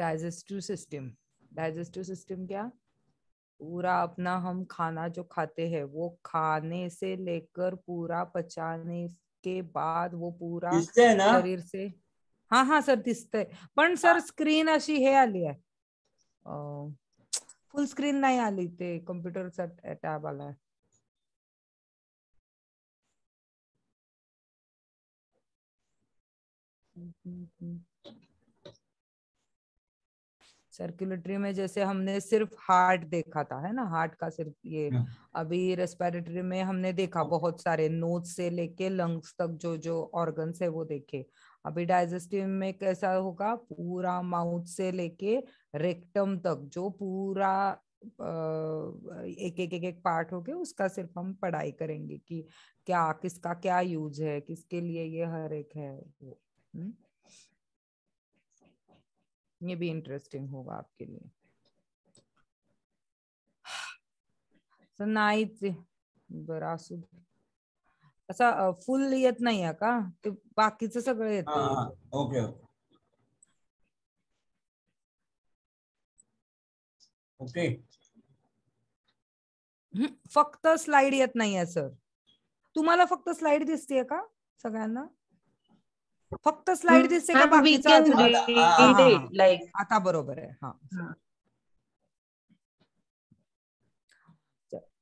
Digestive system digestive system क्या पूरा अपना हम खाना जो खाते हैं वो खाने से लेकर पूरा पचाने के बाद वो पूरा शरीर से हाँ हाँ सर दिसतंय पण सर हाँ। स्क्रीन अशी हे आली आहे फुल स्क्रीन नाही आली ते कम्प्युटरचा टॅब आलाय mm सर्कुलेटरी में जैसे हमने सिर्फ हार्ट देखा था है ना हार्ट का सिर्फ ये हाँ। अभी रेस्पिरेटरी में हमने देखा बहुत सारे नोज से लेके लंग्स तक जो जो ऑर्गन्स है वो देखे अभी डाइजेस्टिव में कैसा होगा पूरा माउथ से लेके रेक्टम तक जो पूरा एक एक एक एक पार्ट होके उसका सिर्फ हम पढ़ाई करेंगे कि क्या किसका क्या यूज है किसके लिए ये हर एक है वो हुँ? हम्म? ये भी इंटरेस्टिंग होगा आपके लिए नाहीच असा फुल येत नाहीये का ते बाकीच सगळं येत ओके ओके फक्त स्लाइड येत नाहीये सर तुम्हाला फक्त स्लाइड दिसतेय का सगळ्यांना फक्त स्लाइड दिसते का बाकीचं आता बरोबर आहे हा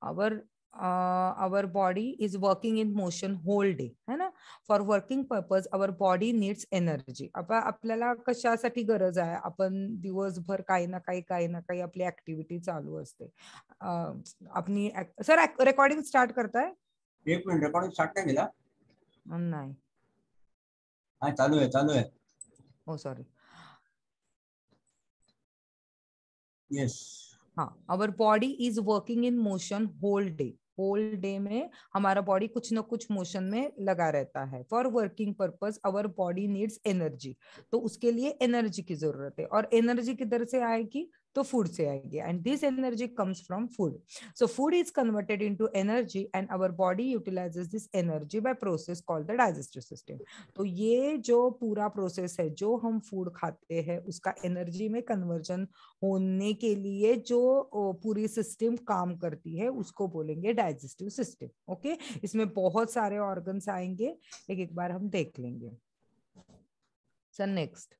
our our body is working in motion whole day है ना for working purpose our body needs energy आपल्याला कशासाठी गरज आहे आपण दिवसभर काही ना काही काही ना काही आपली ऍक्टिव्हिटी चालू असते आपली सर रेकॉर्डिंग स्टार्ट करताय एक मिनिट रेकॉर्डिंग स्टार्ट नाही Ah, oh, हाँ चालू है चालू है ओ सॉरी यस हाँ our body is working in motion whole day whole day में हमारा बॉडी कुछ ना कुछ मोशन में लगा रहता है for working purpose our body needs energy तो उसके लिए एनर्जी की जरूरत है और एनर्जी किधर से आएगी तो फूड से आएगी and this energy comes from food so food is converted into energy and our body utilises this energy by process call the digestive system तो ये जो पूरा प्रोसेस है जो हम फूड खाते हैं उसका एनर्जी में कन्वर्जन होने के लिए जो पूरी सिस्टम काम करती है उसको बोलेंगे डाइजेस्टिव सिस्टम ओके इसमें बहुत सारे ऑर्गन्स आएंगे एक एक बार हम देख लेंगे sir next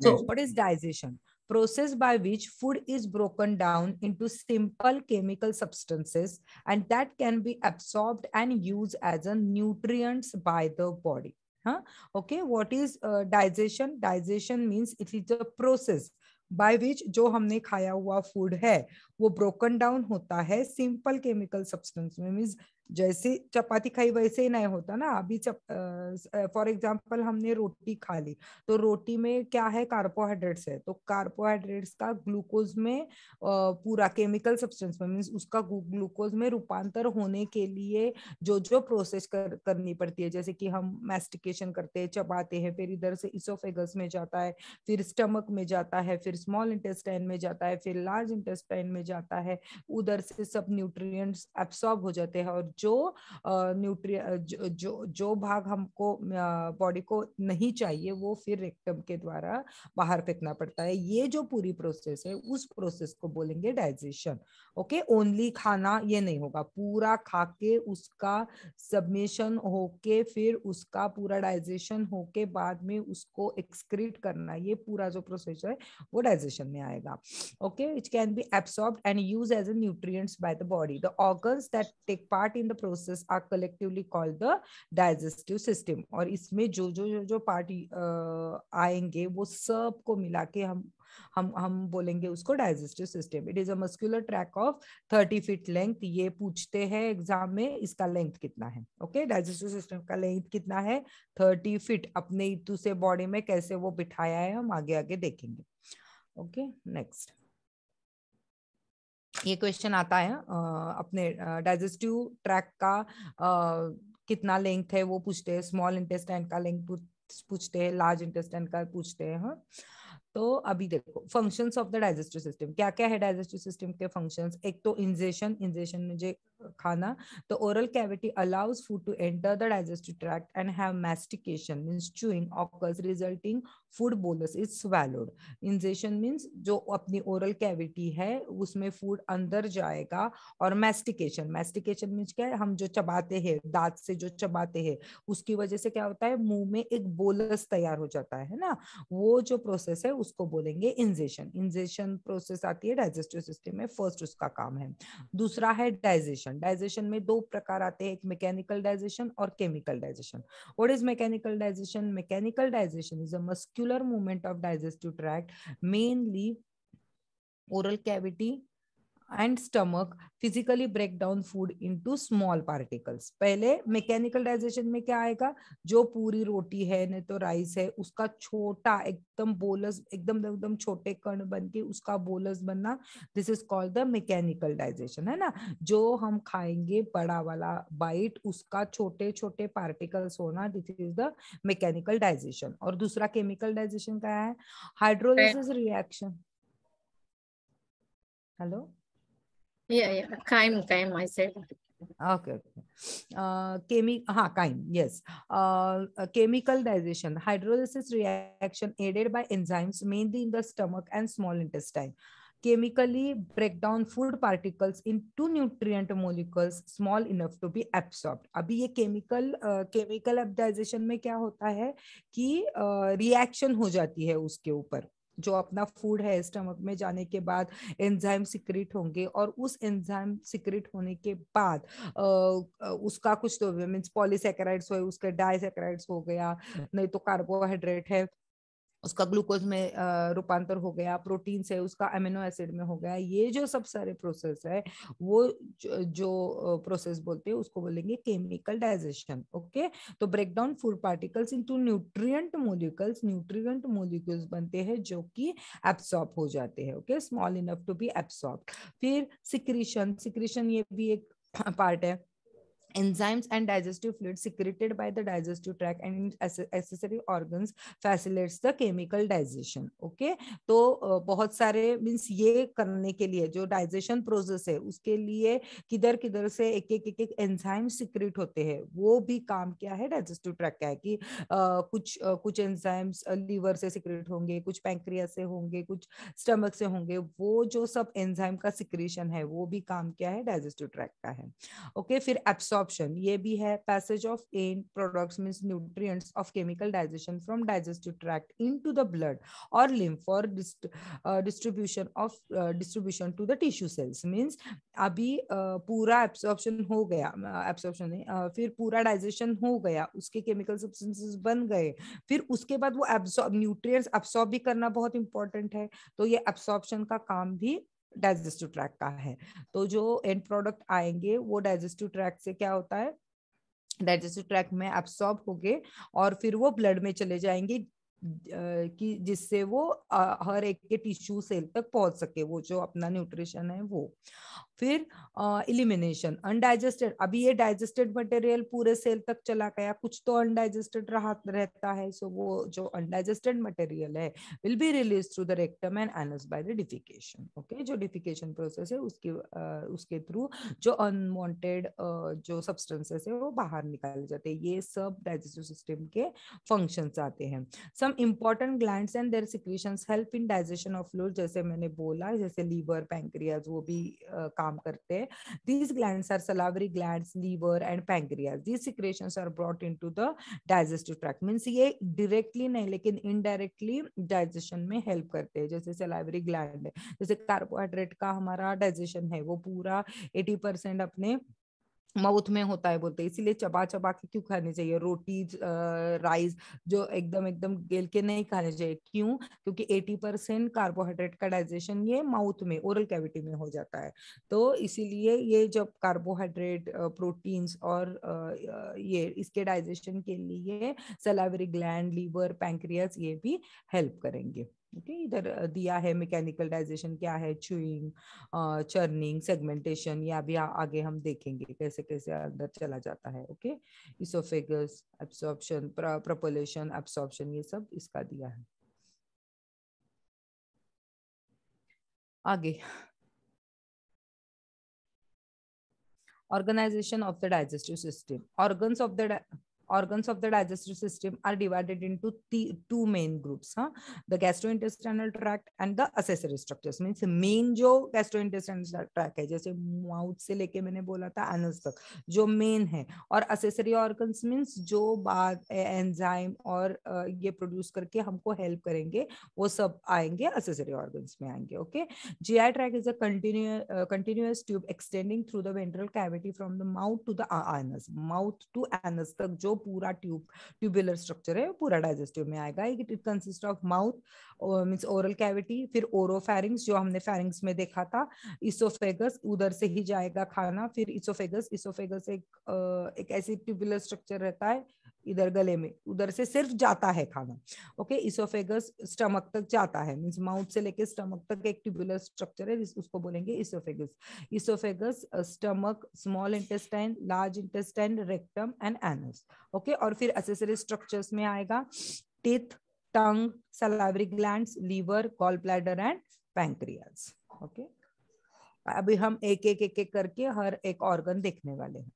So what is digestion? Process by which food is broken down into simple chemical substances and that can be absorbed and used as a nutrients by the body. Huh? Okay, what is uh, digestion? Digestion means it is a process by which जो हमने खाया हुआ food है वो broken down होता है simple chemical substance में means जैसे चपाती खाई वैसे ही नहीं होता ना अभी फॉर एग्जाम्पल हमने रोटी खा ली तो रोटी में क्या है कार्बोहाइड्रेट्स है तो कार्बोहाइड्रेट्स का ग्लूकोज में पूरा केमिकल सब्सटेंस में मीन्स उसका ग्लूकोज में रूपांतर होने के लिए जो जो प्रोसेस कर, करनी पड़ती है जैसे कि हम मैस्टिकेशन करते हैं चबाते हैं फिर इधर से इसोफेगस में जाता है फिर स्टमक में जाता है फिर स्मॉल इंटेस्टाइन में जाता है फिर लार्ज इंटेस्टाइन में जाता है उधर से सब न्यूट्रिएंट्स एब्सॉर्ब हो जाते हैं और जो न्यूट्रिय जो, जो जो भाग हमको बॉडी को नहीं चाहिए वो फिर रेक्टम के द्वारा बाहर फेंकना पड़ता है ये जो पूरी प्रोसेस है उस प्रोसेस को बोलेंगे डाइजेशन ओके ओनली खाना ये नहीं होगा पूरा खा के उसका सबमिशन होके फिर उसका पूरा डाइजेशन होके बाद में उसको एक्सक्रीट करना ये पूरा जो प्रोसेस है वो डाइजेशन में आएगा okay it can be absorb and use as a nutrients by the body the organs that take part in the process are collectively called the digestive system और इसमें जो जो जो जो पार्ट आएंगे वो सब को मिला के हम हम हम बोलेंगे उसको digestive system it is a muscular track of thirty feet length ये पूछते हैं एग्जाम में इसका लेंथ कितना है ओके डाइजेस्टिव सिस्टम का लेंथ कितना है थर्टी फीट अपने बॉडी में कैसे वो बिठाया है हम आगे आगे देखेंगे ओके नेक्स्ट ये क्वेश्चन आता है अपने डाइजेस्टिव ट्रैक का कितना लेंथ है वो पूछते हैं स्मॉल इंटेस्टाइन का लेंथ पूछते हैं लार्ज इंटेस्टाइन का पूछते हैं हाँ तो अभी देखो functions of the digestive system क्या क्या है डाइजेस्टिव सिस्टम के फंक्शंस एक तो इंजेशन इंजेशन में जो खाना तो oral cavity allows food to enter the digestive tract and have mastication means chewing occurs resulting food bolus is swallowed ingestion means जो अपनी ओरल कैविटी है उसमें फूड अंदर जाएगा और मैस्टिकेशन मैस्टिकेशन मीन्स क्या है हम जो चबाते हैं दांत से जो चबाते हैं उसकी वजह से क्या होता है मुंह में एक बोलस तैयार हो जाता है ना वो जो प्रोसेस है उसको बोलेंगे इंजेशन इंजेशन प्रोसेस आती है डाइजेस्टिव सिस्टम में फर्स्ट उसका काम है दूसरा है डाइजेशन डाइ डाइजेशन में दो प्रकार आते हैं एक मैकेनिकल डाइजेशन और chemical digestion what is mechanical digestion mechanical digestion is a muscular movement of digestive tract mainly oral cavity stomach physically break down food into small particles पहले mechanical digestion में क्या आएगा जो पूरी रोटी है नहीं तो राइस है उसका छोटा एकदम बोलस एकदम एकदम छोटे कण बन के उसका बोलस बनना this is called the mechanical digestion है ना जो हम खाएंगे बड़ा वाला बाइट उसका छोटे छोटे पार्टिकल्स होना this is the mechanical digestion और दूसरा केमिकल डाइजेशन क्या है hydrolysis reaction hello chyme chyme reaction aided by enzymes mainly in the stomach and small intestine chemically breakdown food particles into nutrient molecules small enough to be absorb अभी ये chemical chemical एब्डाइजेशन में क्या होता है कि reaction uh, हो जाती है उसके ऊपर जो अपना फूड है स्टमक में जाने के बाद एंजाइम सिक्रिट होंगे और उस एंजाइम सिक्रिट होने के बाद आ, उसका कुछ तो मीन्स पॉलीसेक्राइड्स हो उसके डाइसेक्राइड्स हो गया नहीं तो कार्बोहाइड्रेट है उसका ग्लूकोज में रूपांतर हो गया प्रोटीन से उसका एमिनो एसिड में हो गया ये जो सब सारे प्रोसेस है वो जो प्रोसेस बोलते हैं उसको बोलेंगे केमिकल डाइजेशन ओके तो break down food particles into nutrient molecules nutrient molecules बनते हैं जो कि एब्सॉर्ब हो जाते हैं okay small enough to be absorb फिर सिक्रीशन सिक्रीशन ये भी एक पार्ट है enzymes and digestive fluid secreted by the digestive tract and accessory organs facilitates the chemical digestion okay तो बहुत सारे मीन्स ये करने के लिए जो डाइजेशन प्रोसेस है उसके लिए किधर किधर से एक एक एक एक एंजाइम सिक्रेट होते हैं वो भी काम क्या है डाइजेस्टिव ट्रैक का है कि आ, कुछ आ, कुछ एंजाइम्स लीवर से सिक्रेट होंगे कुछ पैंक्रिया से होंगे कुछ स्टमक से होंगे वो जो सब एंजाइम का सिक्रेशन है वो भी काम क्या है डाइजेस्टिव ट्रैक का है ओके okay, फिर एप्सॉर्ब एब्जॉर्प्शन ये भी है passage of end products means nutrients of chemical digestion from digestive tract into the blood और लिम्फ और distribution of distribution to the tissue cells means अभी uh, पूरा एब्सॉर्प्शन हो गया एब्सॉर्प्शन uh, uh, फिर पूरा डाइजेशन हो गया उसके केमिकल सब्सटेंसेस बन गए फिर उसके बाद वो एब्सॉर्ब न्यूट्रिएंट्स एब्सॉर्ब भी करना बहुत इंपॉर्टेंट है तो ये एब्सॉर्प्शन का काम भी डाइजेस्टिव ट्रैक का है तो जो एंड प्रोडक्ट आएंगे वो डाइजेस्टिव ट्रैक से क्या होता है डाइजेस्टिव ट्रैक में एब्सॉर्ब गए और फिर वो ब्लड में चले जाएंगे कि जिससे वो हर एक के टिश्यू सेल तक पहुंच सके वो जो अपना न्यूट्रिशन है वो फिर इलिमिनेशन uh, अनडाइजेस्टेड अभी ये डाइजेस्टेड मटेरियल पूरे सेल तक चला गया कुछ तो अनडाइजेस्टेड रहा रहता है सो so वो जो अनडाइजेस्टेड मटेरियल है will be release through the rectum and anus by the defecation okay जो डिफिकेशन प्रोसेस है उसके uh, उसके थ्रू जो अनवांटेड uh, जो सब्सटेंसेस है वो बाहर निकाले जाते हैं ये सब डाइजेस्टिव सिस्टम के फंक्शंस आते हैं some some important glands and their secretion help in digestion of fluid जैसे मैंने बोला जैसे लीवर पैंक्रियाज वो भी आ, काम करते हैं these glands are salivary glands liver and pancreas these secretions are brought into the digestive tract means ये डिरेक्टली नहीं लेकिन इनडायरेक्टली डाइजेशन में हेल्प करते हैं जैसे सलावरी ग्लैंड जैसे कार्बोहाइड्रेट का हमारा डाइजेशन है वो पूरा एटी परसेंट अपने माउथ में होता है बोलते हैं इसीलिए चबा चबा के क्यों खाने चाहिए रोटी राइस जो एकदम एकदम गेल के नहीं खाने चाहिए क्यों क्योंकि 80 परसेंट कार्बोहाइड्रेट का डाइजेशन ये माउथ में ओरल कैविटी में हो जाता है तो इसीलिए ये जब कार्बोहाइड्रेट प्रोटीन्स और ये इसके डाइजेशन के लिए सलावरी ग्लैंड लीवर पैंक्रियास ये भी हेल्प करेंगे ओके okay, इधर दिया है मैकेनिकल डाइजेशन क्या है चूइंग चर्निंग सेगमेंटेशन ये अभी आगे हम देखेंगे कैसे कैसे अंदर चला जाता है okay oesophagus absorption propulsion absorption ये सब इसका दिया है आगे organisation of the digestive system organs of the organs of the digestive system are divided into two main groups huh? the gastrointestinal tract and the accessory structures means main jo gastrointestinal tract hai jaise mouth se leke maine bola tha anus tak jo main hai aur accessory organs means jo baad enzyme aur uh, ye produce karke humko help karenge wo sab aayenge accessory organs mein aayenge okay GI tract is a continuous uh, continuous tube extending through the ventral cavity from the mouth to the anus mouth to anus tak jo पूरा tube tubular structure है पूरा digestive में आएगा it it consist of mouth means oral cavity फिर pharynx जो हमने pharynx में देखा था इसोफेगस उधर से ही जाएगा खाना फिर इसोफेगस इसोफेगस एक एक ऐसी ट्यूबुलर स्ट्रक्चर रहता है इधर गले में उधर से सिर्फ जाता है खाना ओके इसोफेगस स्टमक तक जाता है मीन्स माउथ से लेके स्टमक तक एक ट्यूबुलर स्ट्रक्चर है जिस उसको बोलेंगे oesophagus oesophagus stomach small intestine large intestine rectum and anus okay और फिर एसेसरी स्ट्रक्चर्स में आएगा teeth tongue salivary gland liver gall bladder and pancreas okay अभी हम एक एक एक एक करके हर एक ऑर्गन देखने वाले हैं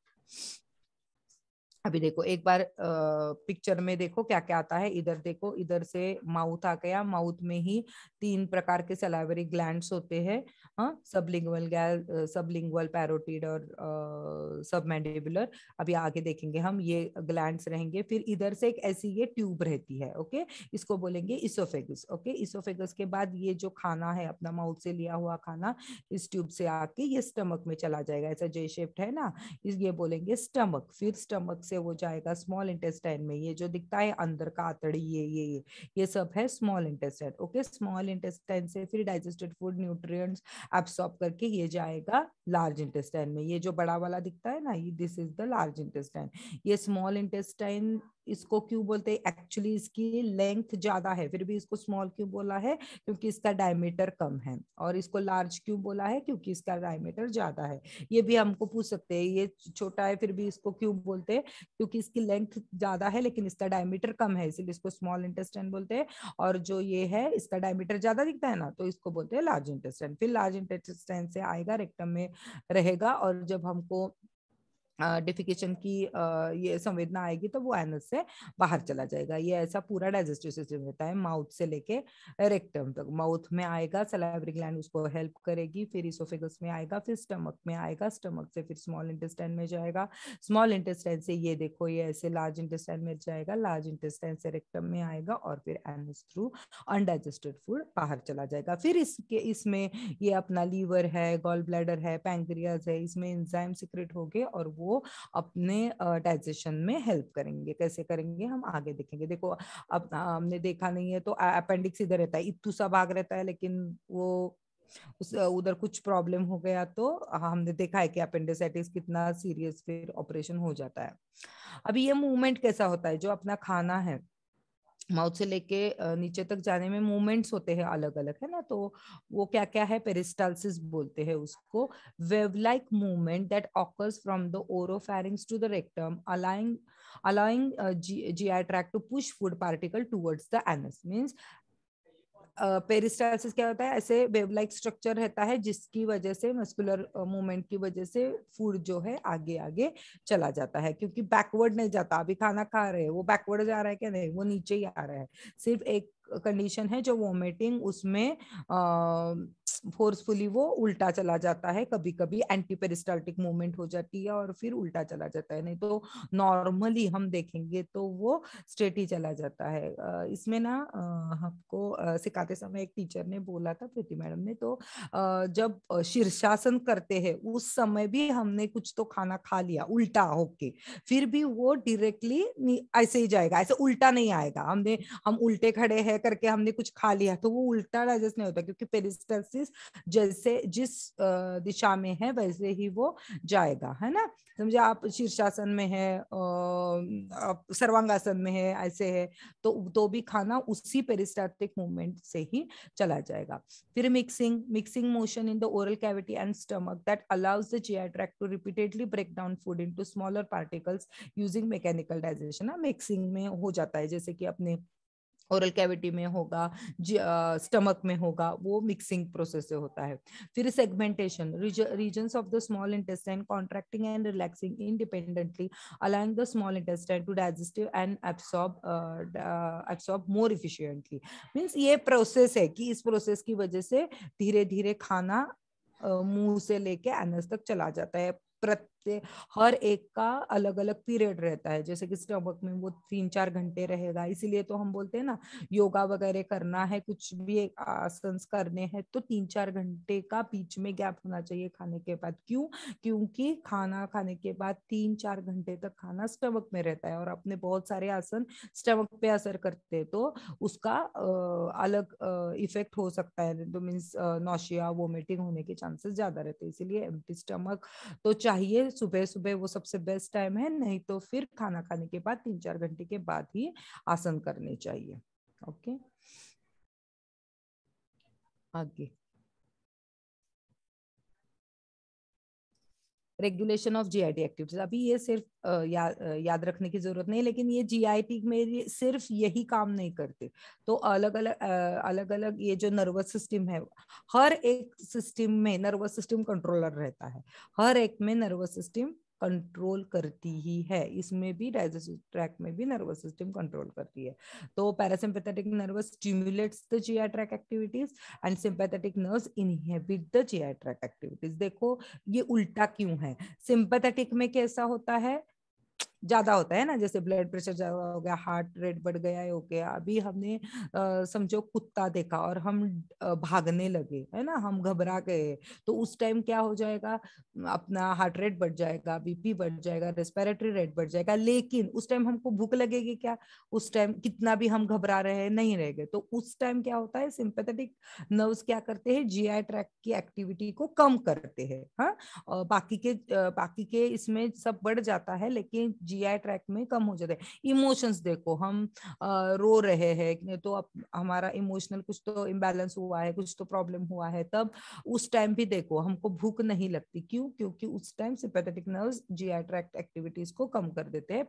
अभी देखो एक बार पिक्चर में देखो क्या क्या आता है इधर देखो इधर से माउथ आ गया माउथ में ही तीन प्रकार के सलाइवरी ग्लैंड्स होते हैं हाँ सबलिंगुअल गैल सबलिंगुअल पैरोटिड और मैंडिबुलर अभी आगे देखेंगे हम ये ग्लैंड्स रहेंगे फिर इधर से एक ऐसी ये ट्यूब रहती है ओके इसको बोलेंगे इसोफेगस ओके इसोफेगस के बाद ये जो खाना है अपना माउथ से लिया हुआ खाना इस ट्यूब से आके ये स्टमक में चला जाएगा ऐसा जे शेप्ड है ना इस ये बोलेंगे स्टमक फिर स्टमक से से वो जाएगा स्मॉल इंटेस्टाइन में ये जो दिखता है अंदर का आतड़ी ये ये ये ये सब है small intestine okay small intestine से फिर डाइजेस्टेड फूड न्यूट्रिय एब्सॉर्ब करके ये जाएगा लार्ज इंटेस्टाइन में ये जो बड़ा वाला दिखता है ना ये this is the large intestine ये स्मॉल इंटेस्टाइन इसको क्यों बोलते हैं एक्चुअली इसकी लेंथ ज्यादा है फिर भी इसको स्मॉल क्यों बोला है क्योंकि इसका डायमीटर कम है और इसको लार्ज क्यों बोला है क्योंकि इसका डायमीटर ज्यादा है ये भी हमको पूछ सकते हैं ये छोटा है फिर भी इसको क्यों बोलते हैं क्योंकि इसकी लेंथ ज्यादा है लेकिन इसका डायमीटर कम है इसीलिए इसको स्मॉल इंटेस्टाइन बोलते हैं और जो ये है इसका डायमीटर ज्यादा दिखता है ना तो इसको बोलते हैं लार्ज इंटेस्टाइन फिर लार्ज इंटेस्टाइन से आएगा रेक्टम में रहेगा और जब हमको डिफिकेशन की ये संवेदना आएगी तो वो एनस से बाहर चला जाएगा ये ऐसा पूरा डाइजेस्टिव सिस्टम होता है माउथ से लेके रेक्टम तक माउथ में आएगा सलाइवरी ग्लैंड उसको हेल्प करेगी फिर इसोफेगस में आएगा फिर स्टमक में आएगा स्टमक से फिर स्मॉल इंटेस्टाइन में जाएगा स्मॉल इंटेस्टाइन से ये देखो ये ऐसे लार्ज इंटेस्टाइन में जाएगा लार्ज इंटेस्टाइन से रेक्टम में आएगा और फिर एनस थ्रू अनडाइजेस्टेड फूड बाहर चला जाएगा फिर इसके इसमें ये अपना लीवर है गॉल ब्लैडर है पैंक्रियाज है इसमें इंजाइम सिक्रेट हो गए और वो वो अपने डाइजेशन में हेल्प करेंगे कैसे करेंगे हम आगे देखेंगे देखो अब हमने देखा नहीं है तो अपेंडिक्स इधर रहता है इतू सा भाग रहता है लेकिन वो उस उधर कुछ प्रॉब्लम हो गया तो हमने देखा है कि अपेंडिसाइटिस कितना सीरियस फिर ऑपरेशन हो जाता है अभी ये मूवमेंट कैसा होता है जो अपना खाना है माउथ से लेके नीचे तक जाने में मूवमेंट्स होते हैं अलग अलग है ना तो वो क्या क्या है पेरिस्टालसिस बोलते हैं उसको wave like movement that occurs from the oropharynx to the rectum aligning aligning G I track to push food particle towards the anus means peristalsis क्या होता है ऐसे लाइक स्ट्रक्चर रहता है जिसकी वजह से मस्कुलर मूवमेंट की वजह से फूड जो है आगे आगे चला जाता है क्योंकि बैकवर्ड नहीं जाता अभी खाना खा रहे हैं वो बैकवर्ड जा रहा है क्या नहीं वो नीचे ही आ रहा है सिर्फ एक कंडीशन है जो वोमिटिंग उसमें फोर्सफुली वो उल्टा चला जाता है कभी कभी एंटी पेरिस्टाल्टिक मूवमेंट हो जाती है और फिर उल्टा चला जाता है नहीं तो नॉर्मली हम देखेंगे तो वो स्ट्रेट ही चला जाता है इसमें ना हमको सिखाते समय एक टीचर ने बोला था प्रीति मैडम ने तो जब शीर्षासन करते हैं उस समय भी हमने कुछ तो खाना खा लिया उल्टा होके फिर भी वो डायरेक्टली ऐसे ही जाएगा ऐसे उल्टा नहीं आएगा हमने हम उल्टे खड़े है करके हमने कुछ खा लिया तो वो उल्टा डाइजेस्ट नहीं होता क्योंकि पेरिस्टासिस जैसे जिस दिशा में है वैसे ही वो जाएगा है ना समझे आप शीर्षासन में है सर्वांगासन में है ऐसे है तो तो भी खाना उसी पेरिस्टैटिक मूवमेंट से ही चला जाएगा फिर mixing mixing motion in the oral cavity and stomach that allows the GI track to repeatedly break down food into smaller particles using mechanical digestion mixing में हो जाता है जैसे कि अपने ओरल कैविटी में होगा स्टमक में होगा वो मिक्सिंग प्रोसेस से होता है फिर segmentation region of the small intestine contracting and relaxing independently aligning the small intestine to digestive and absorb absorb more efficiently means ये प्रोसेस है कि इस प्रोसेस की वजह से धीरे धीरे खाना मुंह से लेके एनस तक चला जाता है प्रत से हर एक का अलग अलग पीरियड रहता है जैसे कि स्टमक में वो तीन चार घंटे रहेगा इसीलिए तो हम बोलते हैं ना योगा वगैरह करना है कुछ भी आसन करने हैं तो तीन चार घंटे का बीच में गैप होना चाहिए खाने के बाद क्यों क्योंकि खाना खाने के बाद तीन चार घंटे तक खाना स्टमक में रहता है और अपने बहुत सारे आसन स्टमक पे असर करते हैं तो उसका अलग इफेक्ट हो सकता है तो मीन्स नौशिया वोमिटिंग होने के चांसेस ज्यादा रहते हैं इसीलिए एम्प्टी स्टमक तो चाहिए सुबह सुबह वो सबसे बेस्ट टाइम है नहीं तो फिर खाना खाने के बाद तीन चार घंटे के बाद ही आसन करने चाहिए ओके आगे रेगुलेशन ऑफ जीआईटी एक्टिविटीज अभी ये सिर्फ या, याद रखने की जरूरत नहीं लेकिन ये जीआईटी में सिर्फ यही काम नहीं करते तो अलग अलग अलग अलग ये जो नर्वस सिस्टम है हर एक सिस्टम में नर्वस सिस्टम कंट्रोलर रहता है हर एक में नर्वस सिस्टम कंट्रोल करती ही है इसमें भी डाइजेस्टिव ट्रैक में भी नर्वस सिस्टम कंट्रोल करती है तो parasympathetic nervous stimulates the I tract activities and sympathetic nerves inhibit the I tract activities देखो ये उल्टा क्यों है सिंपैथेटिक में कैसा होता है ज्यादा होता है ना जैसे ब्लड प्रेशर ज्यादा हो गया हार्ट रेट बढ़ गया हो गया अभी हमने समझो कुत्ता देखा और हम भागने लगे है ना हम घबरा गए तो उस टाइम क्या हो जाएगा अपना हार्ट रेट बढ़ जाएगा बीपी बढ़ जाएगा रेस्पिरेटरी रेट बढ़ जाएगा लेकिन उस टाइम हमको भूख लगेगी क्या उस टाइम कितना भी हम घबरा रहे हैं नहीं गए तो उस टाइम क्या होता है सिंपेथेटिक नर्व्स क्या करते हैं जीआई ट्रैक की एक्टिविटी को कम करते हैं हाँ? बाकी के बाकी के इसमें सब बढ़ जाता है लेकिन जीआई ट्रैक में कम हो जाता है इमोशंस देखो हम रो रहे हैं तो अब हमारा इमोशनल कुछ तो इम्बेलेंस हुआ है कुछ तो प्रॉब्लम हुआ है तब उस टाइम भी देखो हमको भूख नहीं लगती क्यों क्योंकि उस time sympathetic nerve G I tract activities को कम कर देते हैं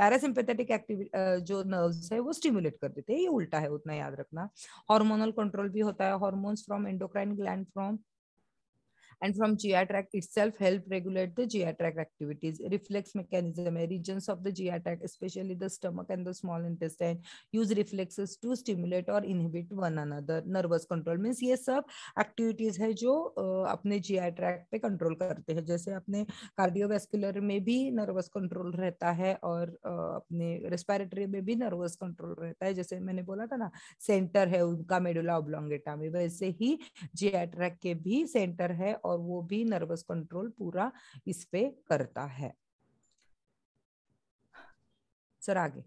पैरासिंपेथेटिक एक्टिविटी जो नर्व है वो स्टिम्युलेट कर देते हैं ये उल्टा है उतना याद रखना हॉर्मोनल कंट्रोल भी होता है hormones from endocrine gland from and from GI tract itself help regulate the GI tract activities. Reflex mechanism, regions of the GI tract, especially the stomach and the small intestine, use reflexes to stimulate or inhibit one another. Nervous control means ये सब activities है जो अपने GI tract पे control करते हैं जैसे अपने cardiovascular में भी nervous control रहता है और अपने respiratory में भी nervous control रहता है जैसे मैंने बोला था ना center है उनका medulla oblongata में वैसे ही GI tract के भी सेंटर है और और वो भी नर्वस कंट्रोल पूरा इस पे करता है सर आगे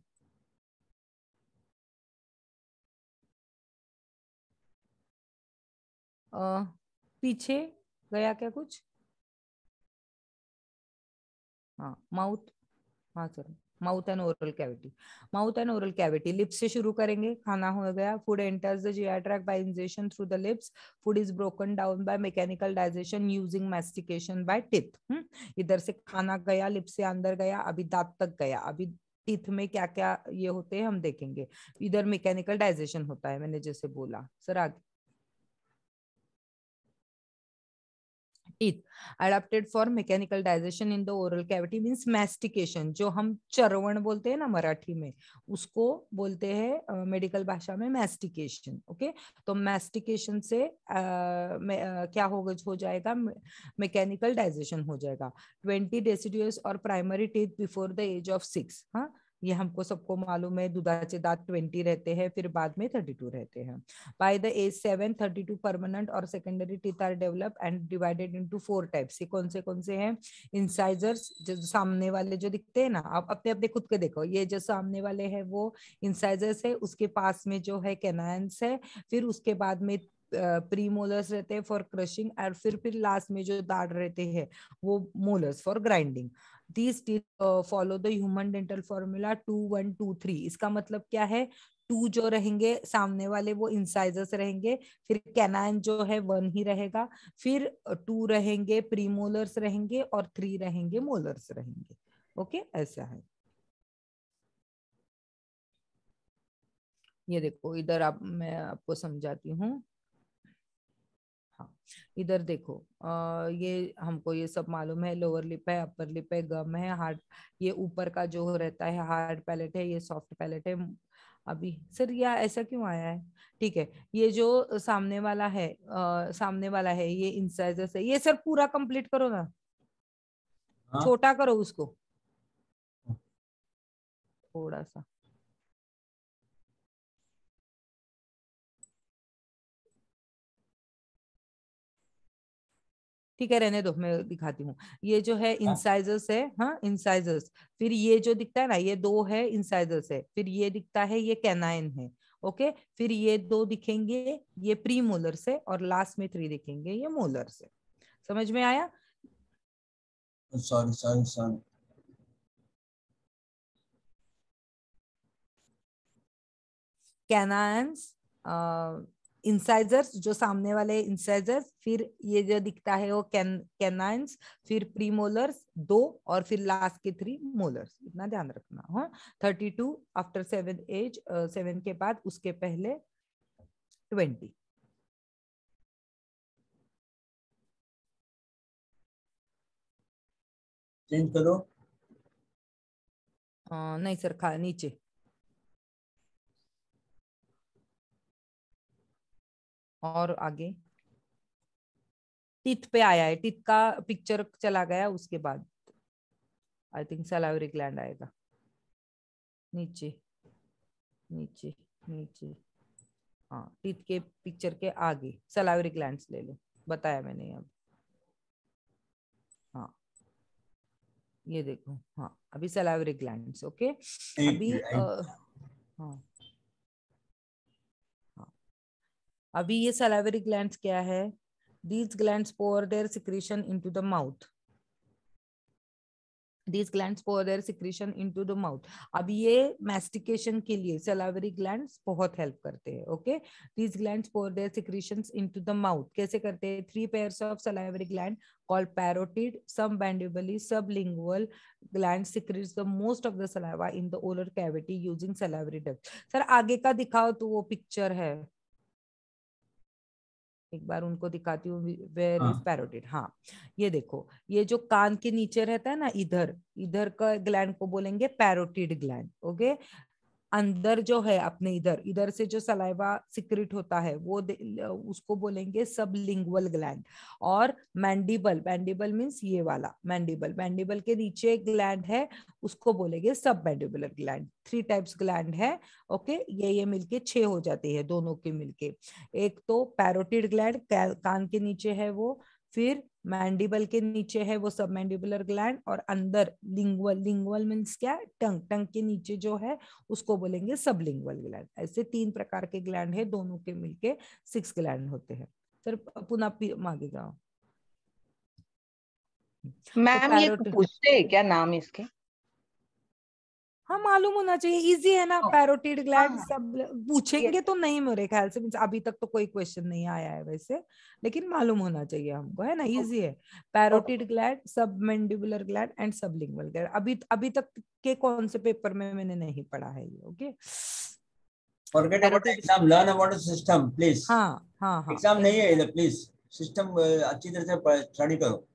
आ, पीछे गया क्या कुछ हाँ माउथ हाँ sir mouth and oral cavity mouth and oral cavity lips से शुरू करेंगे खाना हो गया food enters the G tract by ingestion through the lips food is broken down by mechanical digestion using mastication by teeth इधर से खाना गया लिप्स से अंदर गया अभी दांत तक गया अभी टीथ में क्या क्या ये होते हैं हम देखेंगे इधर मैकेनिकल डाइजेशन होता है मैंने जैसे बोला सर आगे teeth adapted for mechanical digestion in the oral cavity means mastication जो हम चरवण बोलते हैं ना मराठी में उसको बोलते हैं मेडिकल भाषा में मैस्टिकेशन ओके तो मैस्टिकेशन से क्या हो हो जाएगा मैकेनिकल डाइजेशन हो जाएगा ट्वेंटी डेसिड्यूस और primary teeth before the age of six हाँ ये हमको सबको मालूम है दुदाचे दांत ट्वेंटी रहते हैं फिर बाद में थर्टी टू रहते हैं by the age seven thirty two permanent और secondary teeth are develop and divided into four types ये कौन से कौन से हैं इंसाइजर्स जो सामने वाले जो दिखते हैं ना आप अपने अपने खुद के देखो ये जो सामने वाले है वो इंसाइजर्स है उसके पास में जो है कैनायंस है फिर उसके बाद में प्री मोलर्स रहते हैं फॉर क्रशिंग और फिर फिर लास्ट में जो दाढ़ रहते हैं वो molars for grinding these teeth uh, follow the human dental two one two three इसका मतलब क्या है टू जो रहेंगे सामने वाले वो इंसाइजस रहेंगे फिर कैनाइन जो है वन ही रहेगा फिर टू uh, रहेंगे प्रीमोलर्स रहेंगे और थ्री रहेंगे मोलर्स रहेंगे ओके okay? ऐसा है ये देखो इधर आप मैं आपको समझाती हूँ इधर देखो आ, ये हमको ये सब मालूम है लोअर लिप है अपर लिप है गम है हार्ड ये ऊपर का जो रहता है हार्ड पैलेट है ये सॉफ्ट पैलेट है अभी सर यह ऐसा क्यों आया है ठीक है ये जो सामने वाला है आ, सामने वाला है ये इंसाइजस है ये सर पूरा कंप्लीट करो ना हाँ? छोटा करो उसको थोड़ा सा ठीक है रहने दो मैं दिखाती हूँ ये जो है इंसाइजर्स हाँ। है हाँ इंसाइजर्स फिर ये जो दिखता है ना ये दो है इंसाइजर्स है फिर ये दिखता है ये कैनाइन है ओके फिर ये दो दिखेंगे ये प्री मोलर से और लास्ट में थ्री दिखेंगे ये मोलर से समझ में आया sorry sorry sorry canines uh, incisors जो सामने वाले इंसाइजर्स फिर ये जो दिखता है वो कैन कैनाइंस फिर प्री मोलर्स दो और फिर लास्ट के थ्री मोलर्स इतना ध्यान रखना हाँ thirty two after seven age seven के बाद उसके पहले ट्वेंटी चेंज करो आ, नहीं सर खा नीचे और आगे टिथ पे आया है टिथ का पिक्चर चला गया उसके बाद आई थिंक सलावरी ग्लैंड आएगा नीचे नीचे नीचे हाँ टिथ के पिक्चर के आगे सलावरी ग्लैंड ले लो बताया मैंने अब हाँ ये देखो हाँ अभी सलावरी ग्लैंड ओके अभी हाँ अभी ये सलावरी ग्लैंड क्या है these gland pour their secretion in to the mouth these gland pour their secretion in to the mouth अब ये मैस्टिकेशन के लिए सलावरी ग्लैंड बहुत हेल्प करते हैं okay these gland pour their secretion in to the mouth कैसे करते हैं three pair of salivary gland call parotid sub mandibular sub lingual gland secrete the most of the saliva in the oral cavity using salivary डर आगे का दिखाओ तो वो picture है एक बार उनको दिखाती हूँ वेर इज पैरोटिड हाँ ये देखो ये जो कान के नीचे रहता है ना इधर इधर का ग्लैंड को बोलेंगे पैरोटिड ग्लैंड ओके अंदर जो है अपने इधर इधर से जो सलाइवा सिक्रिट होता है वो उसको बोलेंगे सब लिंगुअल ग्लैंड और मैंडिबल मैंडिबल मीन्स ये वाला मैंडिबल मैंडिबल के नीचे एक ग्लैंड है उसको बोलेंगे sub mandibular gland three types gland है ओके ये ये मिलके छह हो जाती है दोनों के मिलके एक तो पैरोटिड ग्लैंड कान के नीचे है वो फिर मैंडिबल के नीचे है वो सब मैंडिबुलर ग्लैंड और अंदर लिंगुअल लिंगुअल मीन्स क्या टंग टंग के नीचे जो है उसको बोलेंगे सब लिंगुअल ग्लैंड ऐसे तीन प्रकार के ग्लैंड है दोनों के मिलके सिक्स ग्लैंड होते हैं सर पुनः मांगे जाओ मैम तो ये पूछते क्या नाम इसके हाँ मालूम होना चाहिए इजी है ना पैरोटिड तो ग्लैंड हाँ। सब पूछेंगे तो नहीं मेरे ख्याल से अभी तक तो कोई क्वेश्चन नहीं आया है वैसे लेकिन मालूम होना चाहिए हमको है ना इजी है parotid gland sub mandibular gland and sub lingual gland अभी अभी तक के कौन से पेपर में मैंने नहीं पढ़ा है ये okay forget about exam learn about system please हाँ हाँ हाँ एग्जाम नहीं है प्लीज सिस्टम अच्छी तरह से स्टडी करो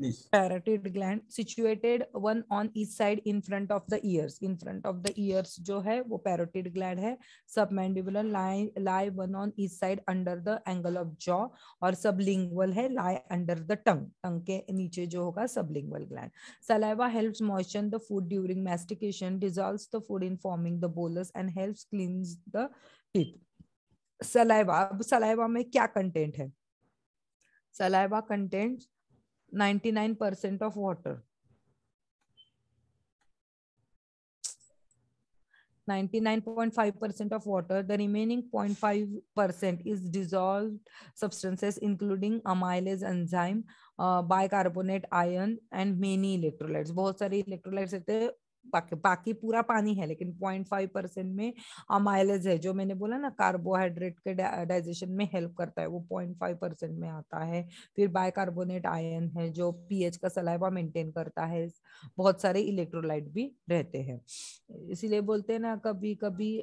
Yes. Parotid gland situated one on each side in front of the ears. In front of the ears जो है वो parotid gland है. Submandibular lie lie one on each side under the angle of jaw और sublingual है lie under the tongue. टंग के नीचे जो होगा sublingual gland. Saliva helps moisten the food during mastication, dissolves the food in forming the bolus and helps cleanse the teeth. Saliva अब saliva में क्या content है? Saliva contains 99% of water. 99.5% of water, the remaining 0.5% is dissolved substances, including amylase enzyme, uh, bicarbonate ion, and many electrolytes. बहुत सारे electrolytes at the बाकी बाकी पूरा पानी है लेकिन पॉइंट फाइव परसेंट में माइलेज है जो मैंने बोला ना कार्बोहाइड्रेट के डाइजेशन में हेल्प करता है वो पॉइंट फाइव परसेंट में आता है फिर बायकार्बोनेट आयन है जो पीएच का सलाइवा मेंटेन करता है बहुत सारे इलेक्ट्रोलाइट भी रहते हैं इसीलिए बोलते हैं ना कभी कभी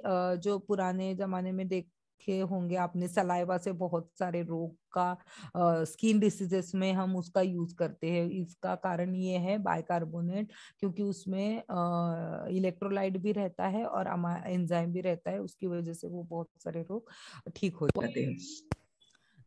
जो पुराने जमाने में देख देखे होंगे आपने सलाइवा से बहुत सारे रोग का स्किन डिसीजेस में हम उसका यूज करते हैं इसका कारण ये है बाइकार्बोनेट क्योंकि उसमें इलेक्ट्रोलाइट भी रहता है और एंजाइम भी रहता है उसकी वजह से वो बहुत सारे रोग ठीक हो जाते हैं hmm.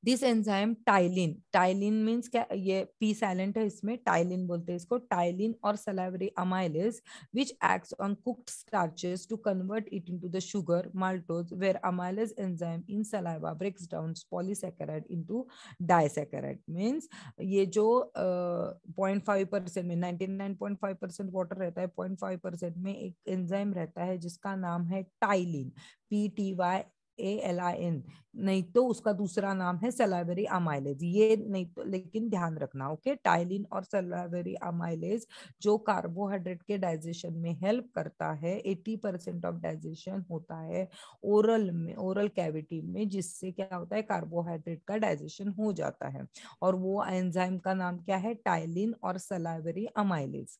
This enzyme ptyalin ptyalin means क्या ये पी साइलेंट है इसमें टाइलिन बोलते हैं इसको टाइलिन और salivary amylase which acts on cooked starches to convert it into the sugar maltose where amylase enzyme in saliva breaks down polysaccharide into disaccharide means ये जो पॉइंट फाइव परसेंट में ninety nine point five percent water रहता है point five percent में एक enzyme रहता है जिसका नाम है ptyalin P T Y A L I N नहीं तो उसका दूसरा नाम है सलाइवरी अमाइलेज ये नहीं तो लेकिन ध्यान रखना ओके टाइलिन और सलाइवरी अमाइलेज जो कार्बोहाइड्रेट के डाइजेशन में हेल्प करता है 80 परसेंट ऑफ डाइजेशन होता है ओरल में ओरल कैविटी में जिससे क्या होता है कार्बोहाइड्रेट का डाइजेशन हो जाता है और वो एंजाइम का नाम क्या है टाइलिन और salivary amylase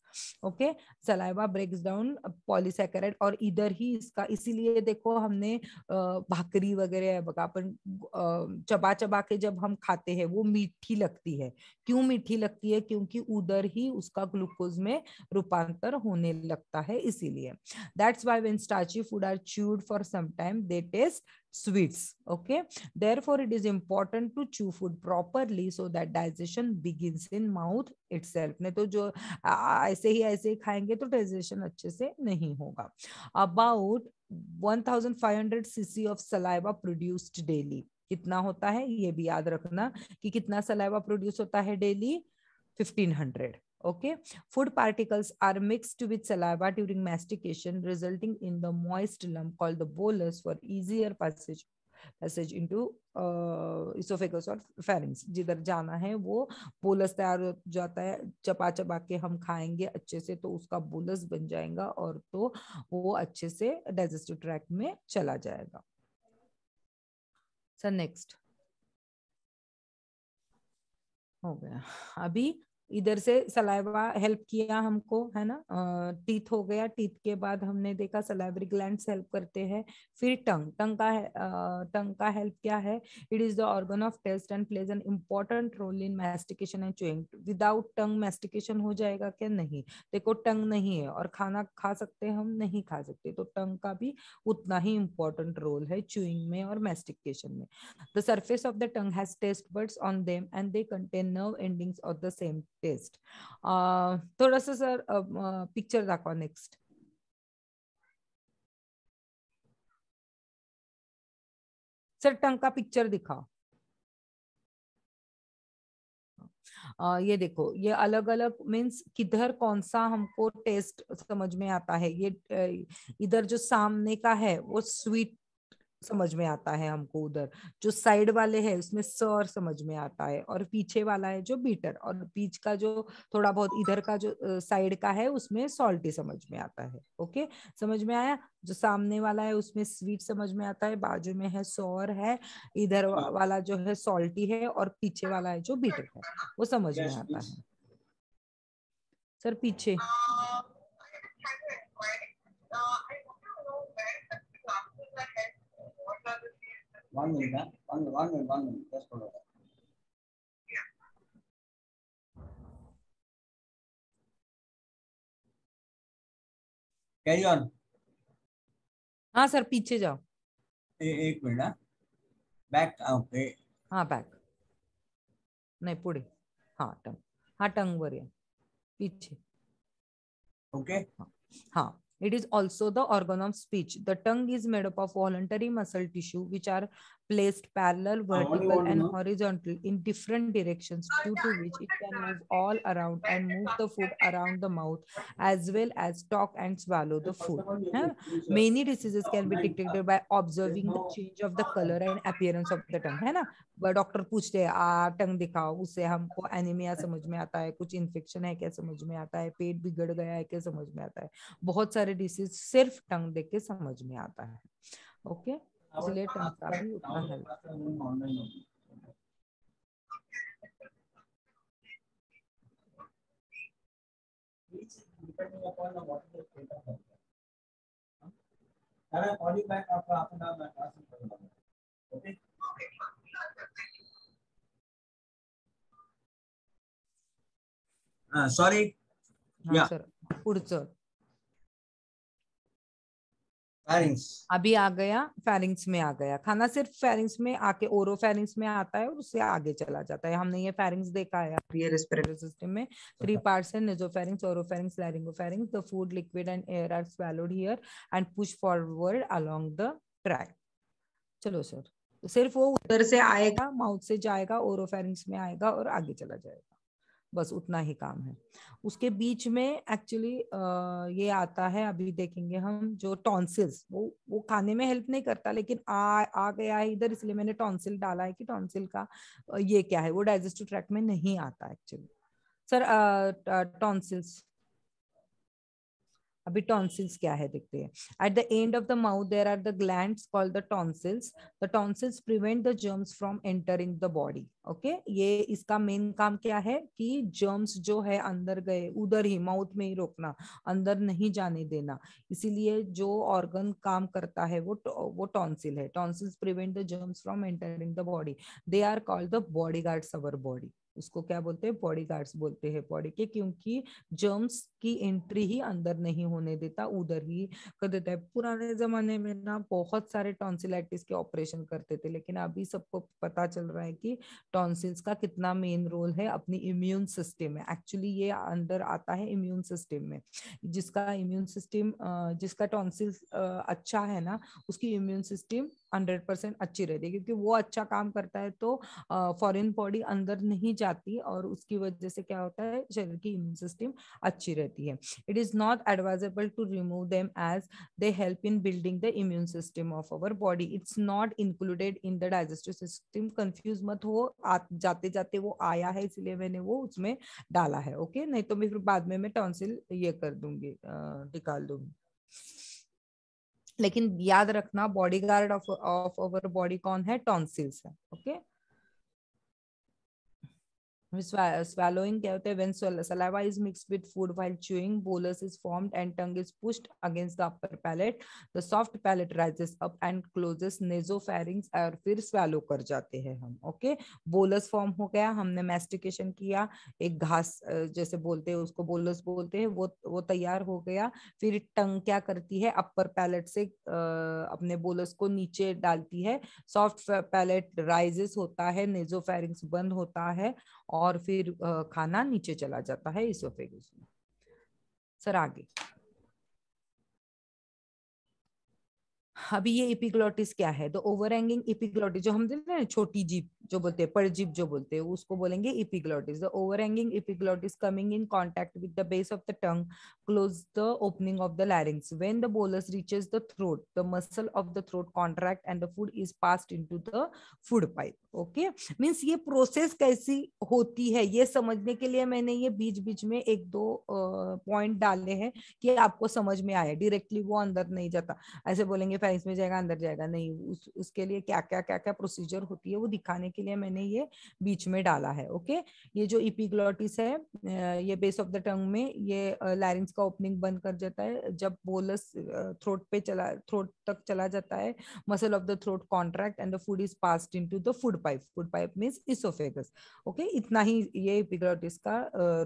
okay saliva breaks down polysaccharide और इधर ही इसका इसीलिए देखो हमने भाग भाकरी वगैरह है बका अपन चबा चबा के जब हम खाते हैं वो मीठी लगती है क्यों मीठी लगती है क्योंकि उधर ही उसका ग्लूकोज में रूपांतर होने लगता है इसीलिए that's why when starchy food are chewed for some time they taste sweets okay therefore it is important to chew food properly so that digestion begins in mouth itself nahi to jo aise hi aise ही खाएंगे तो digestion अच्छे से नहीं होगा about 1500 cc of saliva produced daily kitna hota hai ye bhi yaad rakhna ki kitna saliva produce hota hai daily 1500 okay food particles are mixed with saliva during mastication resulting in the moist lump called the bolus for easier passage passage into oesophagus और pharynx जिधर जाना है वो bolus तैयार हो जाता है चपा चपा के हम खाएंगे अच्छे से तो उसका बोलस बन जाएगा और तो वो अच्छे से डाइजेस्टिव ट्रैक में चला जाएगा सर नेक्स्ट हो गया अभी इधर से सलाइवा हेल्प किया हमको है ना टीथ हो गया टीथ के बाद हमने देखा सलाइवरी ग्लैंड हेल्प करते हैं फिर टंग टंग का टंग का हेल्प क्या है it is the organ of taste and plays an important role in mastication and chewing without tongue mastication हो जाएगा क्या नहीं देखो टंग नहीं है और खाना खा सकते हम नहीं खा सकते तो टंग का भी उतना ही इम्पोर्टेंट रोल है चुइंग में और मैस्टिकेशन में the surface of the tongue has taste buds on them and they contain nerve endings of the same taste थोडस सर पिक्चर दाखवा नेक्स्ट सर टंका पिक्चर दिखाओ uh, ये देखो ये अलग अलग मीन्स किधर कौन सा हमको टेस्ट समझ में आता है ये uh, इधर जो सामने का है वो स्वीट समझ में आता है हमको उधर जो साइड वाले है उसमें सर समझ में आता है और पीछे वाला है जो बीटर और बीच का जो थोड़ा बहुत इधर का जो साइड का है उसमें सॉल्टी समझ में आता है ओके समझ में आया जो सामने वाला है उसमें स्वीट समझ में आता है बाजू में है सौर है इधर हाँ। वाला जो है सॉल्टी है और पीछे वाला है जो बीटर है वो समझ में आता है सर पीछे Uh, कैरी ऑन हाँ सर पीछे जाओ ए, एक मिनट बैक ओके हाँ बैक नहीं पुड़े हाँ टंग हाँ टंग वरिया पीछे ओके okay. हाँ, हाँ. It is also the organ of speech. The tongue is made up of voluntary muscle tissue, which are placed parallel, vertical, and horizontal in different directions, due to which it can move all around and move the food around the mouth as well as talk and swallow the food. Huh? Many diseases can be detected by observing the change of the color and appearance of the tongue. hai na but doctor puchte uh tongue dikhao usse humko anemia samajh mein aata hai kuch infection hai kya samajh mein aata hai pet बिगड़ गया है क्या समझ में आता है बहुत सारे डिसीज सिर्फ टंग देख के समझ में आता है ओके okay? इसलिए टर्म का भी उतना है depending upon the what is the data for that. And I'm calling back after half an hour, my class is going on. Okay. Uh, sorry. Yeah. Sir. पुढचं फैरिंग्स अभी आ गया फेरिंग्स में आ गया खाना सिर्फ फेरिंग्स में आके ओरो फेरिंग्स में आता है और उससे आगे चला जाता है हमने ये फेरिंग्स देखा है ये रेस्पिरेटरी सिस्टम में थ्री पार्ट्स हैं pharynx oro pharynx laryngo pharynx the food liquid and air are swallowed here and push forward along the tract चलो सर सिर्फ वो उधर से आएगा माउथ से जाएगा ओरो फेरिंग्स में आएगा और आगे चला जाएगा बस उतना ही काम है उसके बीच में एक्चुअली ये आता है अभी देखेंगे हम जो टॉन्सिल्स वो वो खाने में हेल्प नहीं करता लेकिन आ आ गया है इधर इसलिए मैंने टॉन्सिल डाला है कि टॉन्सिल का ये क्या है वो डाइजेस्टिव ट्रैक में नहीं आता एक्चुअली सर टॉन्सिल्स अभी टॉन्सिल्स क्या है देखते हैं at the end of the mouth there are the gland call the tonsils the tonsils prevent the germs from entering the body okay ये इसका मेन काम क्या है कि जर्म्स जो है अंदर गए उधर ही माउथ में ही रोकना अंदर नहीं जाने देना इसीलिए जो ऑर्गन काम करता है वो वो टॉन्सिल है tonsils prevent the germs from entering the body they are called the body guards our body उसको क्या बोलते हैं बॉडी गार्ड्स बोलते हैं बॉडी के क्योंकि जर्म्स की एंट्री ही अंदर नहीं होने देता उधर ही कर देता है पुराने जमाने में ना बहुत सारे टॉन्सिलाइटिस के ऑपरेशन करते थे लेकिन अभी सबको पता चल रहा है कि टॉन्सिल्स का कितना मेन रोल है अपनी इम्यून सिस्टम में एक्चुअली ये अंदर आता है इम्यून सिस्टम में जिसका इम्यून सिस्टम जिसका टॉन्सिल्स अच्छा है ना उसकी इम्यून सिस्टम हंड्रेड परसेंट अच्छी रहती है क्योंकि वो अच्छा काम करता है तो फॉरेन बॉडी अंदर नहीं जाती और उसकी वजह से क्या होता है शरीर की इम्यून सिस्टम अच्छी रहती है it is not advisable to remove them as they help in building the immune system of our body it's not included in the digestive system confuse मत हो आ, जाते जाते वो आया है इसलिए मैंने वो उसमें डाला है ओके नहीं तो मैं फिर बाद में मैं टॉन्सिल ये कर दूंगी निकाल दूंगी लेकिन याद रखना body guard of of our body कौन है टॉन्सिल्स है ओके okay? स्वेलोइंग क्या होता है when saliva is mix with food while chewing bolus is formed and tongue is pushed against the upper palate the soft palate rises up and closes nasopharynx और फिर swallow कर जाते हैं हम okay bolus form हो गया हमने mastication किया एक घास जैसे बोलते हैं उसको बोलस बोलते हैं वो वो तैयार हो गया फिर टंग क्या करती है अपर पैलेट से अपने बोलस को नीचे डालती है सॉफ्ट पैलेट राइजेस होता है नेजोफेरिंग्स बंद होता है और फिर खाना नीचे चला जाता है इसोफेगस में सर आगे अभी ये इपिग्लोटिस क्या है तो ओवरहैंगिंग इपिग्लोटिस जो हम ना छोटी जीप जो बोलते हैं परजीप जो बोलते हैं उसको बोलेंगे epiglottis the overhanging epiglottis coming in contact with the base of the tongue close the opening of the larynx when the bolus reaches the throat the muscle of the throat contract and the food is passed to the food pipe okay means ये process कैसी होती है ये समझने के लिए मैंने ये बीच बीच में एक दो पॉइंट डाले हैं कि आपको समझ में आए डायरेक्टली वो अंदर नहीं जाता ऐसे बोलेंगे फैंस में जाएगा अंदर जाएगा नहीं उस उसके लिए क्या क्या क्या क्या प्रोसीजर होती है वो दिखाने के लिए मैंने ये बीच में डाला है ओके ये जो इपिग्लॉटिस है ये बेस ऑफ द टंग में ये लैरिंग्स का ओपनिंग बंद कर जाता है जब बोलस थ्रोट पे चला थ्रोट तक चला जाता है muscle of the throat contract and the food is passed in the food pipe food pipe means oesophagus okay इतना ही ये पिगलोटिस का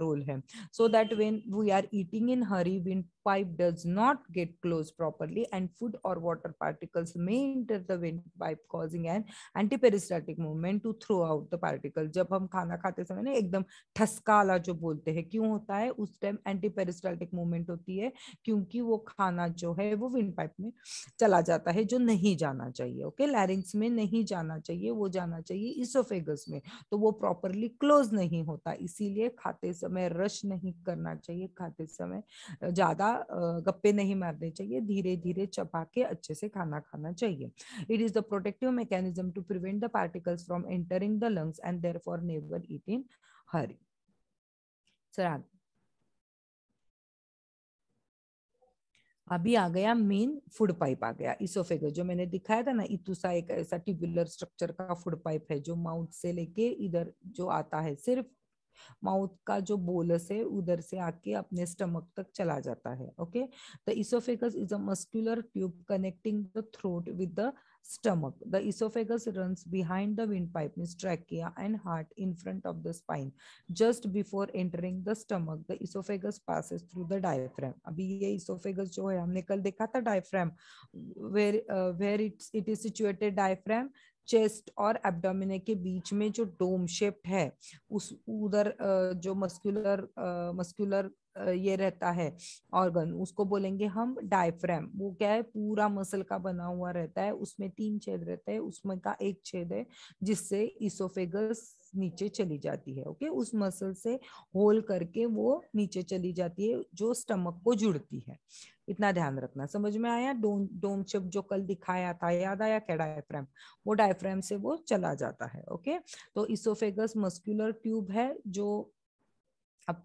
रोल है so that when we are eating in hurry wind pipe does not get closed properly and food or water particles may enter the windpipe causing an antiperistaltic movement to throw out the particle जब हम खाना खाते समय ना एकदम ठसका वाला जो बोलते हैं क्यों होता है उस टाइम एंटीपेरिस्टाल्टिक मूवमेंट होती है क्योंकि वो खाना जो है वो विंडपाइप में चला जाता है जो नहीं जाना चाहिए ओके लैरिंग्स में नहीं जाना चाहिए वो जाना चाहिए इसोफेगस में तो वो प्रॉपरली क्लोज नहीं होता इसीलिए खाते समय रश नहीं करना चाहिए खाते समय ज्यादा ज्यादा गप्पे नहीं मारने चाहिए धीरे धीरे चबा के अच्छे से खाना खाना चाहिए it is the protective mechanism to prevent the particles from entering the lungs and therefore never eat in hurry sir आगे अभी आ गया मेन फूड पाइप आ गया इसोफेगस जो मैंने दिखाया था ना इतुसा एक ऐसा ट्यूबुलर स्ट्रक्चर का फूड पाइप है जो माउथ से लेके इधर जो आता है सिर्फ माउथ का जो बोलस है उधर से आके अपने स्टमक तक चला जाता है okay the oesophagus is a muscular tube connecting the throat with the stomach the oesophagus runs behind the wind pipe mean trachea and heart in front of the spine just before entering the stomach the oesophagus passes through the diaphragm अभी ये oesophagus जो है हमने कल देखा था diaphragm where where it's it is situated diaphragm chest और abdomen के बीच में जो डोम शेप्ड है उस उधर जो मस्कुलर मस्कुलर ये रहता है ऑर्गन उसको बोलेंगे हम डायफ्रेम वो क्या है पूरा मसल का बना हुआ रहता है उसमें तीन छेद रहते हैं उसमें का एक छेद है जिससे इसोफेगस नीचे चली जाती है ओके उस मसल से होल करके वो नीचे चली जाती है जो स्टमक को जुड़ती है इतना ध्यान रखना समझ में आया डोम डोम चिप जो कल दिखाया था याद आया क्या डायफ्रेम वो डायफ्रेम से वो चला जाता है ओके तो इसोफेगस मस्कुलर ट्यूब है जो अब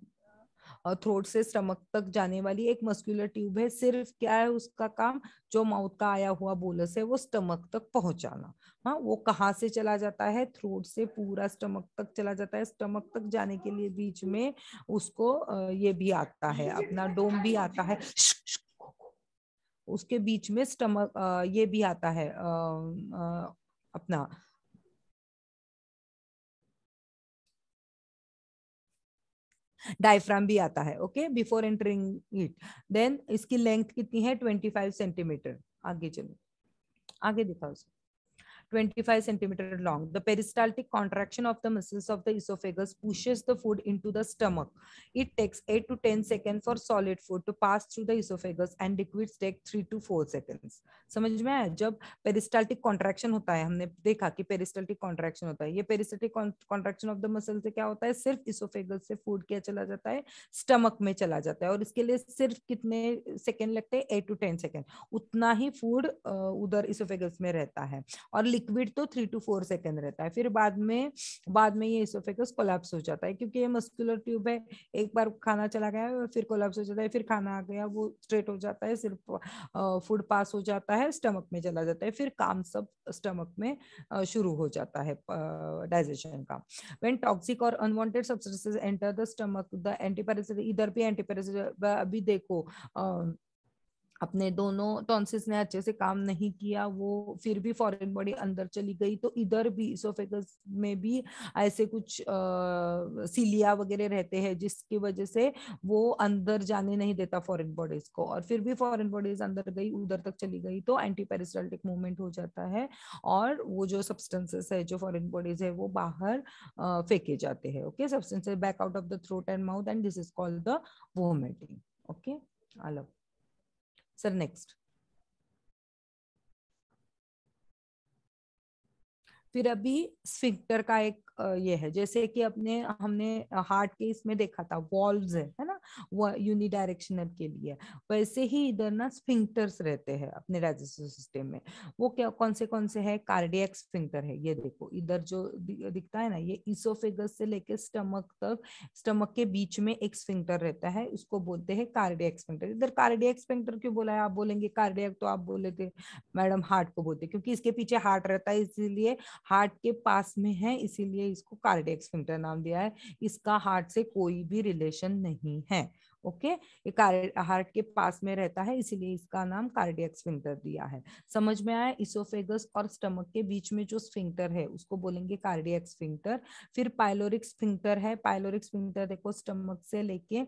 थ्रोट से स्टमक तक जाने वाली एक मस्कुलर ट्यूब है सिर्फ क्या है उसका काम जो माउथ का आया हुआ बोलस है वो स्टमक तक पहुंचाना हाँ वो कहाँ से चला जाता है थ्रोट से पूरा स्टमक तक चला जाता है स्टमक तक जाने के लिए बीच में उसको ये भी आता है अपना डोम भी आता है उसके बीच में स्टमक ये भी आता है अपना डायफ्राम भी आता है okay before entering it then इसकी लेंथ कितनी है ट्वेंटी फाइव सेंटीमीटर आगे चलो आगे दिखाओ sir 25 cm long. The peristaltic contraction of the muscles of the esophagus pushes the food into the stomach. It takes 8 to 10 seconds for solid food to pass through the esophagus and liquids take 3 to 4 seconds. समझ में आया जब peristaltic contraction होता है हमने देखा कि peristaltic contraction होता है ये peristaltic contraction of the muscle से क्या होता है सिर्फ इसोफेगस से फूड क्या चला जाता है स्टमक में चला जाता है और इसके लिए सिर्फ कितने सेकेंड लगते हैं एट टू टेन सेकेंड उतना ही फूड उधर इसोफेगस में रहता है और लिक्विड तो थ्री टू फोर सेकेंड रहता है फिर बाद में बाद में ये इसोफेकस कोलैप्स हो जाता है क्योंकि ये मस्कुलर ट्यूब है एक बार खाना चला गया फिर कोलैप्स हो जाता है फिर खाना आ गया वो स्ट्रेट हो जाता है सिर्फ फूड पास हो जाता है स्टमक में चला जाता है फिर काम सब स्टमक में शुरू हो जाता है डाइजेशन का वेन टॉक्सिक और unwanted substances enter the stomach the antiperistaltic इधर भी एंटीपैरासिटिक अभी देखो uh, अपने दोनों टॉन्सिस ने अच्छे से काम नहीं किया वो फिर भी फॉरेन बॉडी अंदर चली गई तो इधर भी इसोफेगस में भी ऐसे कुछ सीलिया वगैरह रहते हैं जिसकी वजह से वो अंदर जाने नहीं देता फॉरेन बॉडीज को और फिर भी फॉरेन बॉडीज अंदर गई उधर तक चली गई तो एंटी पेरिस्टल्टिक मूवमेंट हो जाता है और वो जो सब्सटेंसेस है जो फॉरेन बॉडीज है वो बाहर फेंके जाते हैं okay substances back out of the throat and mouth and this is called the vomiting okay अलग सर नेक्स्ट फिर अभी स्फिंक्टर का एक ये है जैसे कि अपने हमने हार्ट के इसमें देखा था वॉल्व है है ना यूनिडायरेक्शनल के लिए वैसे ही इधर ना स्फिंक्टर्स रहते हैं अपने डाइजेस्टिव सिस्टम में वो क्या कौन से कौन से है कार्डियक स्फिंक्टर है ये देखो इधर जो दिखता है ना ये इसोफेगस से लेकर स्टमक तक स्टमक के बीच में एक स्फिंक्टर रहता है उसको बोलते हैं कार्डियक स्फिंक्टर इधर कार्डियक स्फिंक्टर क्यों बोला है आप बोलेंगे कार्डियक तो आप बोले थे मैडम हार्ट को बोलते क्योंकि इसके पीछे हार्ट रहता है इसीलिए हार्ट के पास में है इसीलिए इसलिए इसको कार्डियक स्फिंक्टर नाम दिया है इसका हार्ट से कोई भी रिलेशन नहीं है ओके ये हार्ट के पास में रहता है इसीलिए इसका नाम कार्डियक स्फिंक्टर दिया है समझ में आया इसोफेगस और स्टमक के बीच में जो स्फिंक्टर है उसको बोलेंगे कार्डियक स्फिंक्टर फिर पायलोरिक स्फिंक्टर है पायलोरिक स्फिंक्टर देखो स्टमक से लेके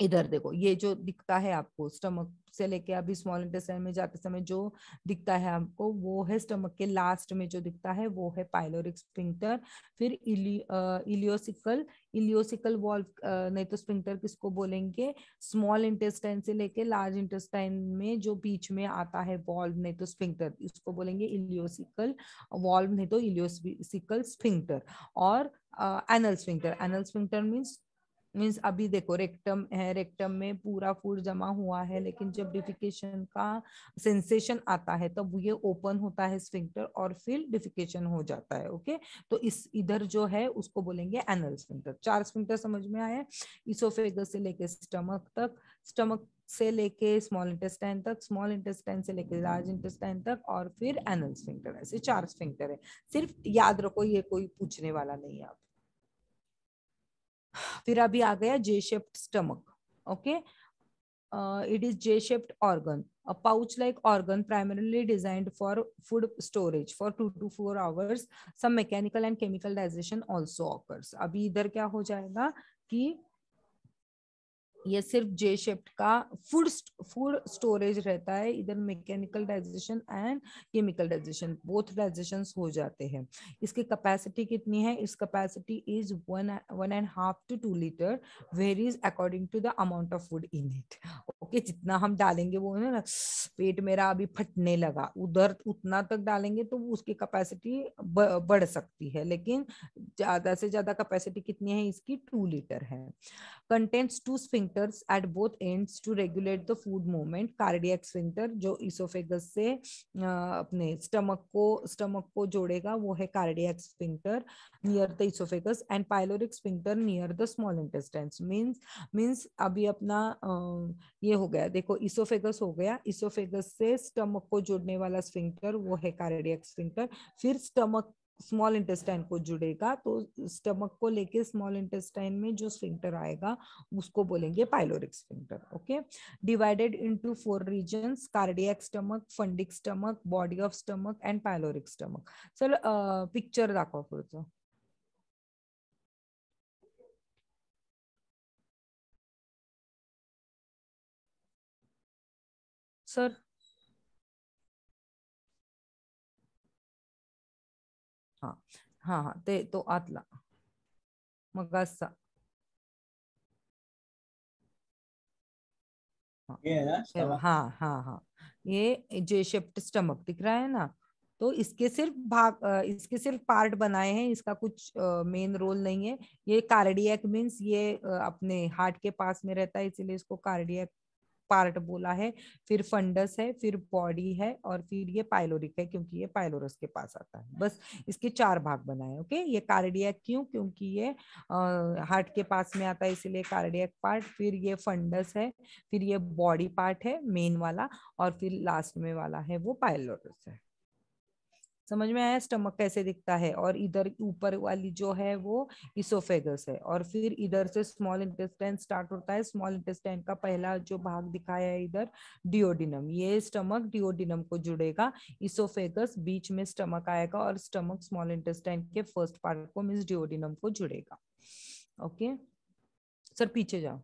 इधर देखो ये जो दिखता है आपको स्टमक से लेके अभी स्मॉल इंटेस्टाइन में जाते समय जो दिखता है आपको वो है स्टमक के लास्ट में जो दिखता है वो है पाइलोरिक स्प्रिंक्टर फिर इली, इलियोसिकल इलियोसिकल वॉल्व नहीं तो स्प्रिंक्टर किसको बोलेंगे स्मॉल इंटेस्टाइन से लेके लार्ज इंटेस्टाइन में जो बीच में आता है वॉल्व नहीं तो स्प्रिंक्टर इसको बोलेंगे इलियोसिकल वॉल्व नहीं तो इलियोसिकल स्प्रिंक्टर और anal sphincter anal sphincter means means अभी देखो रेक्टम है रेक्टम में पूरा फूड जमा हुआ है लेकिन जब डिफिकेशन का सेंसेशन आता है तब ये ओपन होता है स्फिंक्टर और फिर डिफिकेशन हो जाता है ओके तो इस इधर जो है उसको बोलेंगे एनल स्फिंक्टर चार स्फिंक्टर समझ में आया इसोफेगस से लेके स्टमक तक स्टमक से लेके स्मॉल इंटेस्टाइन तक स्मॉल इंटेस्टाइन से लेके लार्ज इंटेस्टाइन तक और फिर एनल स्फिंक्टर ऐसे चार स्फिंक्टर है सिर्फ याद रखो ये कोई पूछने वाला नहीं है आप फिर अभी आ गया J shaped stomach okay it is J shaped organ a pouch like organ primarily designed for food storage for two two four hours some mechanical and chemical digestion also occurs अभी इधर क्या हो जाएगा कि ये सिर्फ जे शेप्ट का फूड फूड स्टोरेज रहता है इधर mechanical digestion and chemical digestion both digestion हो जाते हैं इसकी कैपेसिटी कितनी है इस capacity is one one and half two two litre varies according to the amount of food in it okay जितना हम डालेंगे वो है ना पेट मेरा अभी फटने लगा उधर उतना तक डालेंगे तो उसकी कैपेसिटी बढ़ सकती है लेकिन ज्यादा से ज्यादा कैपेसिटी कितनी है इसकी टू लीटर है कंटेंट्स टू स्पिंग sphincters at both ends to regulate the food movement cardiac sphincter जो esophagus से अपने stomach को stomach को जोड़ेगा वो है cardiac sphincter near the esophagus and pyloric sphincter near the small intestines means means अभी अपना ये हो गया देखो esophagus हो गया esophagus से stomach को जोड़ने वाला sphincter वो है cardiac sphincter फिर stomach स्मॉल इंटेस्टाइन को जुड़ेगा तो स्टमक को लेके स्मॉल इंटेस्टाइन में जो स्फिंक्टर आएगा उसको बोलेंगे pyloric sphincter okay divided into four region cardiac stomach fundic stomach body of stomach and pyloric stomach चलो पिक्चर दाखवा पुढचं सर हाँ हाँ ते तो आतला मग असा हाँ हाँ हाँ ये जे शिफ्ट स्टमक दिख रहा है ना तो इसके सिर्फ भाग इसके सिर्फ पार्ट बनाए हैं इसका कुछ मेन रोल नहीं है ये कार्डियक मीन्स ये अपने हार्ट के पास में रहता है इसीलिए इसको कार्डियक पार्ट बोला है फिर फंडस है फिर बॉडी है और फिर ये पाइलोरिक है क्योंकि ये पाइलोरस के पास आता है बस इसके चार भाग बनाए ओके ये कार्डियक क्यों क्योंकि ये हार्ट के पास में आता है इसलिए कार्डियक पार्ट फिर ये फंडस है फिर ये बॉडी पार्ट है मेन वाला और फिर लास्ट में वाला है वो पाइलोरस है समझ में आया स्टमक कैसे दिखता है और इधर ऊपर वाली जो है वो इसोफेगस है और फिर इधर से स्मॉल इंटेस्टाइन स्टार्ट होता है स्मॉल इंटेस्टाइन का पहला जो भाग दिखाया है इधर डिओडिनम ये स्टमक डिओडिनम को जुड़ेगा इसोफेगस बीच में स्टमक आएगा और स्टमक स्मॉल इंटेस्टाइन के फर्स्ट पार्ट को मीन्स डिओडिनम को जुड़ेगा ओके सर पीछे जाओ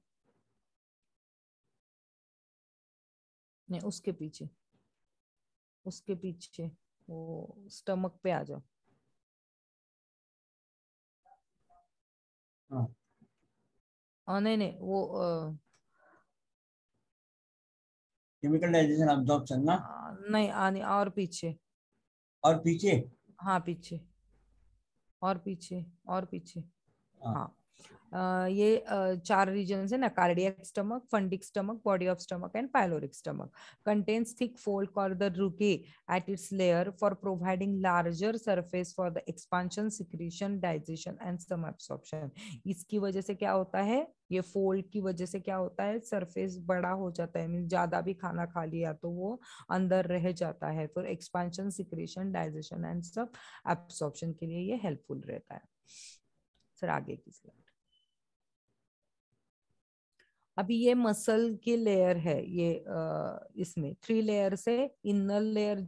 नहीं उसके पीछे उसके पीछे वो स्टमक पे आ जाओ हाँ नहीं नहीं वो केमिकल डाइजेशन अब्जॉर्प्शन ना नहीं आने और पीछे और पीछे हाँ पीछे और पीछे और पीछे हाँ, हाँ। ये चार रीजन है ना cardiac stomach fundic stomach body of stomach and pyloric stomach contains thick fold call the rugae at its layer for providing larger surface for the expansion secretion digestion and स्टम एब्सॉर्प्शन इसकी वजह से क्या होता है ये फोल्ड की वजह से क्या होता है सरफेस बड़ा हो जाता है मीन ज्यादा भी खाना खा लिया तो वो अंदर रह जाता है तो एक्सपांशन सिक्रीशन डाइजेशन एंड स्टम एब्सॉर्प्शन के लिए ये हेल्पफुल रहता है सर आगे की स्लाइड अभी ये मसल की लेयर है ये इसमें थ्री लेयर से इनर लेयर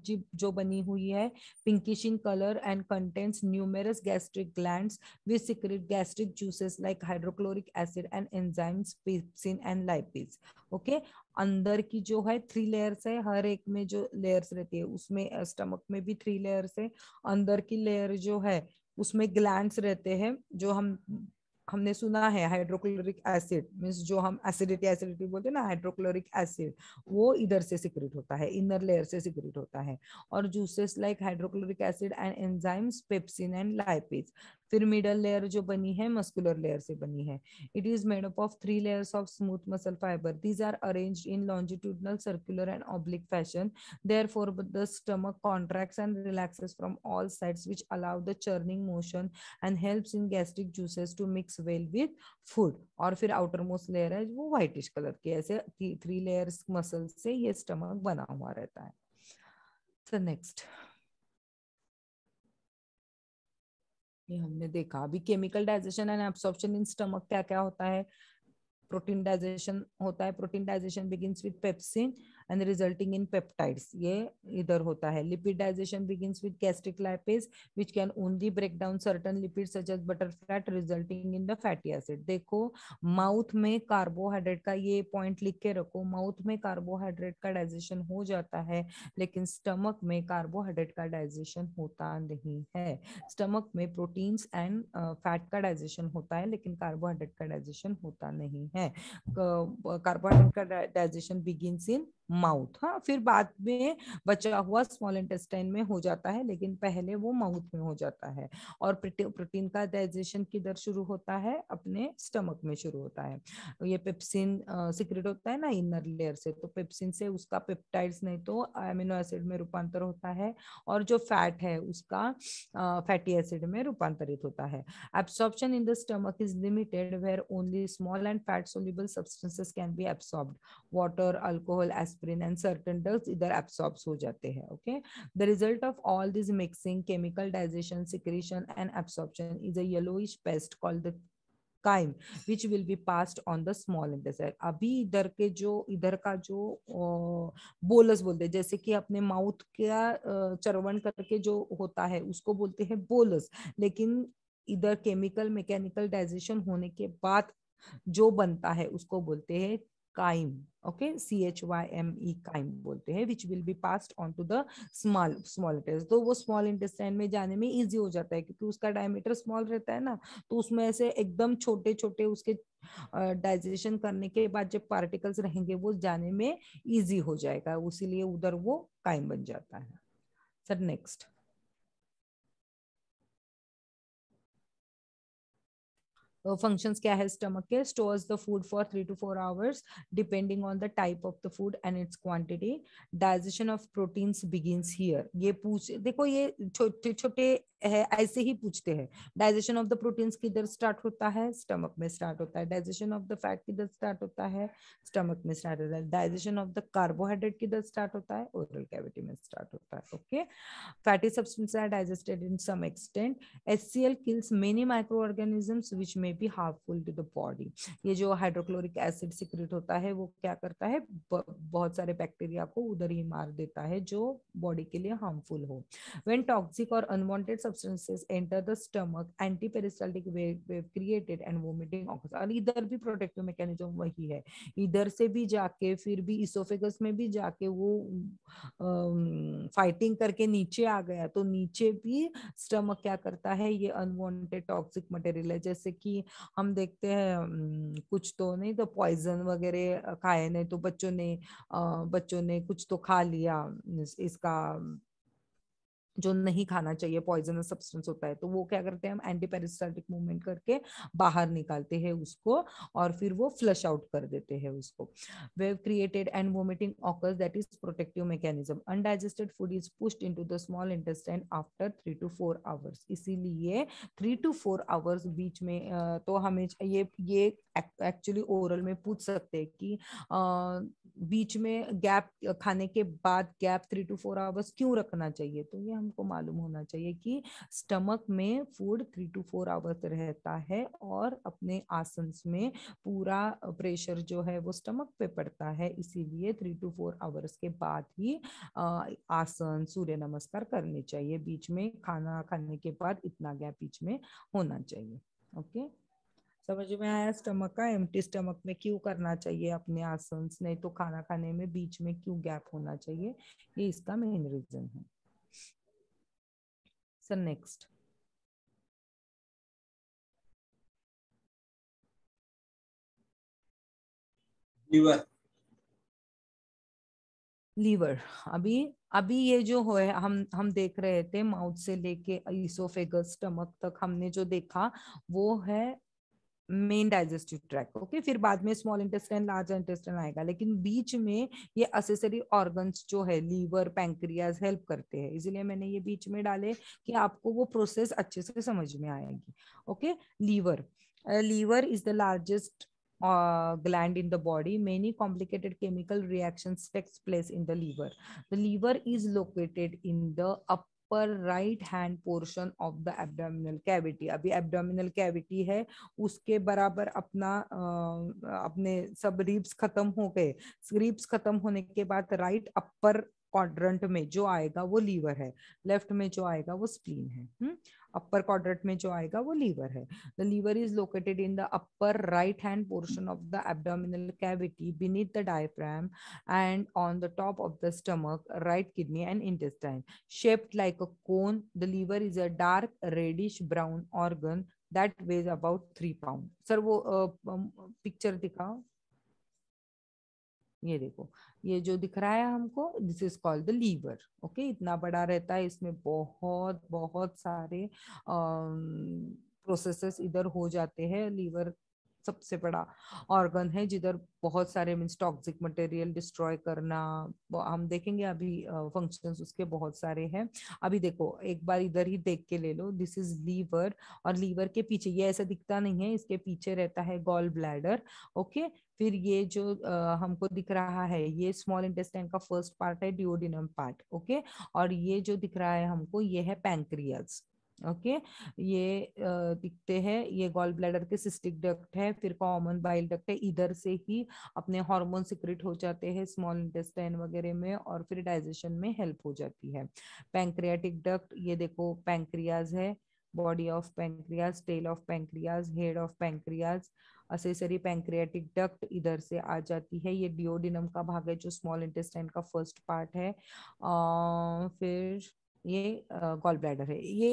जो बनी हुई है pinkish in colour and contents numerous gastric glands with secrete gastric juices like hydrochloric acid and enzymes pepsin and lipase okay अंदर की जो है थ्री लेयर्स है हर एक में जो लेयर्स रहती है उसमें स्टमक में भी थ्री लेयर्स है अंदर की लेयर जो है उसमें ग्लैंड्स रहते हैं जो हम हमने सुना है हाइड्रोक्लोरिक एसिड मीन्स जो हम एसिडिटी एसिडिटी बोलते हैं ना हाइड्रोक्लोरिक एसिड वो इधर से सिक्रेट होता है इनर लेयर से सिक्रेट होता है और juices like hydrochloric acid and enzymes pepsin and lipase फिर मिडल लेयर जो बनी है मस्कुलर लेयर से बनी है it is made up of three layers of smooth muscle fibre these are arrange in longitudinal circular and oblique fashion therefore the stomach contract and relaxes from all side which allow the churning motion and help in gastric juices to mix well with food और फिर outer most layer है वो whitish colour के ऐसे three layers muscle से ये stomach बना हुआ रहता है नेक्स्ट so ये हमने देखा अभी chemical digestion and absorption in stomach क्या क्या होता है प्रोटीन डाइजेशन होता है protein digestion begins with pepsin and resulting in peptides ये इधर होता है lipid digestion begins with gastric lipase which can only break down certain lipid such as butter fat resulting in the fatty acid देखो mouth में carbohydrate का ये point लिख के रखो माउथ में कार्बोहाइड्रेट का डाइजेशन हो जाता है लेकिन स्टमक में कार्बोहाइड्रेट का डाइजेशन होता नहीं है स्टमक में प्रोटीन्स एंड फैट का डाइजेशन होता है लेकिन कार्बोहाइड्रेट का डाइजेशन होता नहीं है कार्बोहाइड्रेट का डाइजेशन बिगिन इन माउथ हाँ फिर बाद में बचा हुआ स्मॉल इंटेस्टाइन में हो जाता है लेकिन पहले वो माउथ में हो जाता है और प्रोटीन का डाइजेशन किधर शुरू होता है अपने स्टमक में शुरू होता है ये पेप्सिन सिक्रेट होता है ना इनर लेयर से तो पेप्सिन से उसका पेप्टाइड्स नहीं तो अमीनो एसिड में रूपांतर होता है और जो फैट है उसका फैटी एसिड में रूपांतरित होता है absorption in the stomach is limited where only small and fat soluble substances can be absorb water alcohol aspirin aspirin and certain drugs इधर एब्सॉर्ब हो जाते हैं okay the result of all this mixing chemical digestion secretion and absorption is a yellowish paste called the chyme which will be passed on the small intestine अभी इधर के जो इधर का जो बोलस बोलते हैं जैसे कि अपने माउथ का चरवण करके जो होता है उसको बोलते हैं बोलस लेकिन इधर केमिकल मैकेनिकल डाइजेशन होने के बाद जो बनता है उसको बोलते हैं chyme okay C H Y M E chyme बोलते हैं which will be pass on to the small small intestine तो वो स्मॉल इंटेस्टाइन में जाने में इजी हो जाता है क्योंकि उसका डायमीटर स्मॉल रहता है ना तो उसमें ऐसे एकदम छोटे छोटे उसके डाइजेशन uh, करने के बाद जब पार्टिकल्स रहेंगे वो जाने में इजी हो जाएगा उसीलिए उधर वो काइम बन जाता है सर नेक्स्ट फंक्शन क्या है स्टमक के stores the food for three to four hours depending on the type of the food and its quantity digestion of proteins begins here ये पूछ देखो ये छोटे छोटे है ऐसे ही पूछते हैं डाइजेशन ऑफ द प्रोटीन्स किधर स्टार्ट होता है स्टमक में स्टार्ट होता है डाइजेशन ऑफ द फैट किधर स्टार्ट होता है स्टमक में स्टार्ट होता है डाइजेशन ऑफ द कार्बोहाइड्रेट किधर स्टार्ट होता है ओरल कैविटी में स्टार्ट होता है okay fatty substance are digested in some extent HCL kills many micro organisms which may be harmful to the body ये जो हाइड्रोक्लोरिक एसिड सिक्रेट होता है वो क्या करता है बहुत सारे बैक्टीरिया को उधर ही मार देता है जो बॉडी के लिए हार्मफुल हो व्हेन टॉक्सिक और unwanted substances enter the stomach, antiperistaltic wave, wave created and vomiting occurs. और इधर भी protective mechanism वही है इधर से भी जाके फिर भी esophagus में भी जाके वो fighting करके नीचे आ गया तो नीचे भी stomach क्या करता है ये unwanted toxic material है जैसे कि हम देखते हैं कुछ तो नहीं तो poison वगैरह खाए नहीं तो बच्चों ने बच्चों ने कुछ तो खा लिया इसका जो नहीं खाना चाहिए पॉइजनस सब्सटेंस होता है तो वो क्या करते हैं हम एंटी पेरिस्टाल्टिक मूवमेंट करके बाहर निकालते हैं उसको और फिर वो फ्लश आउट कर देते हैं उसको वे created and vomiting occurs that is protective mechanism undigested food is pushed into the small intestine after three to four hours इसीलिए थ्री टू फोर आवर्स बीच में तो हमें ये ये एक्चुअली ओरल में पूछ सकते हैं कि बीच में गैप खाने के बाद gap three to four hours क्यों रखना चाहिए तो ये हमको मालूम होना चाहिए कि स्टमक में food three to four hours रहता है और अपने आसन में पूरा प्रेशर जो है वो स्टमक पे पड़ता है इसीलिए थ्री टू फोर आवर्स के बाद ही आसन सूर्य नमस्कार करने चाहिए बीच में खाना खाने के बाद इतना गैप बीच में होना चाहिए ओके okay? समझ में आया स्टमक का एम्प्टी स्टमक में क्यों करना चाहिए अपने आसन नहीं तो खाना खाने में बीच में क्यों गैप होना चाहिए ये इसका मेन रीजन है सर नेक्स्ट लीवर अभी अभी ये जो हो है हम हम देख रहे थे माउथ से लेके इसोफेगस स्टमक तक हमने जो देखा वो है मेन डाइजेस्टिव ट्रैक ओके फिर बाद में स्मॉल इंटेस्टाइन लार्ज इंटेस्टाइन आएगा लेकिन बीच में ये असेसरी ऑर्गन जो है लीवर पैंक्रियाज हेल्प करते हैं इसीलिए मैंने ये बीच में डाले कि आपको वो प्रोसेस अच्छे से समझ में आएगी okay liver liver is the largest gland in the body many complicated chemical reaction takes place in the liver the liver is located in the the upper right hand portion of the abdominal cavity अभी abdominal cavity है उसके बराबर अपना आ, अपने सब ribs खत्म हो गए रिब्स खत्म होने के बाद राइट अपर क्वाड्रेंट में जो आएगा वो लीवर है लेफ्ट में जो आएगा वो स्प्लीन है हुँ? हम्म? अपर क्वाड्रेंट में जो आएगा वो लीवर है the liver is located in the upper right hand portion of the abdominal cavity beneath the diaphragm and on the top of the stomach right kidney and intestine shaped like a cone the liver is a dark reddish brown organ that weighs about three pound sir वो picture दिखाओ ये देखो ये जो दिख रहा है हमको this is called the liver okay इतना बड़ा रहता है इसमें बहुत बहुत सारे प्रोसेसेस इधर हो जाते हैं लीवर सबसे बड़ा ऑर्गन है जिधर बहुत सारे मीन्स टॉक्सिक मटेरियल डिस्ट्रॉय करना हम देखेंगे अभी फंक्शंस उसके बहुत सारे हैं अभी देखो एक बार इधर ही देख के ले लो दिस इज लीवर और लीवर के पीछे ये ऐसा दिखता नहीं है इसके पीछे रहता है गॉल ब्लैडर ओके फिर ये जो आ, हमको दिख रहा है ये स्मॉल इंटेस्टाइन का फर्स्ट पार्ट है डिओडिनम पार्ट ओके और ये जो दिख रहा है हमको ये है पैंक्रियस ओके okay? ये दिखते हैं ये गॉल ब्लैडर के सिस्टिक डक्ट है फिर कॉमन बाइल डक्ट है इधर से ही अपने हार्मोन सिक्रेट हो जाते हैं स्मॉल इंटेस्टाइन वगैरह में और फिर डाइजेशन में हेल्प हो जाती है पैंक्रियाटिक डक्ट ये देखो पैंक्रियाज है body of pancreas tail of pancreas head of pancreas accessory pancreatic duct इधर से आ जाती है ये डिओडिनम का भाग है जो स्मॉल इंटेस्टाइन का फर्स्ट पार्ट है आ, फिर ये गॉल ब्लैडर है ये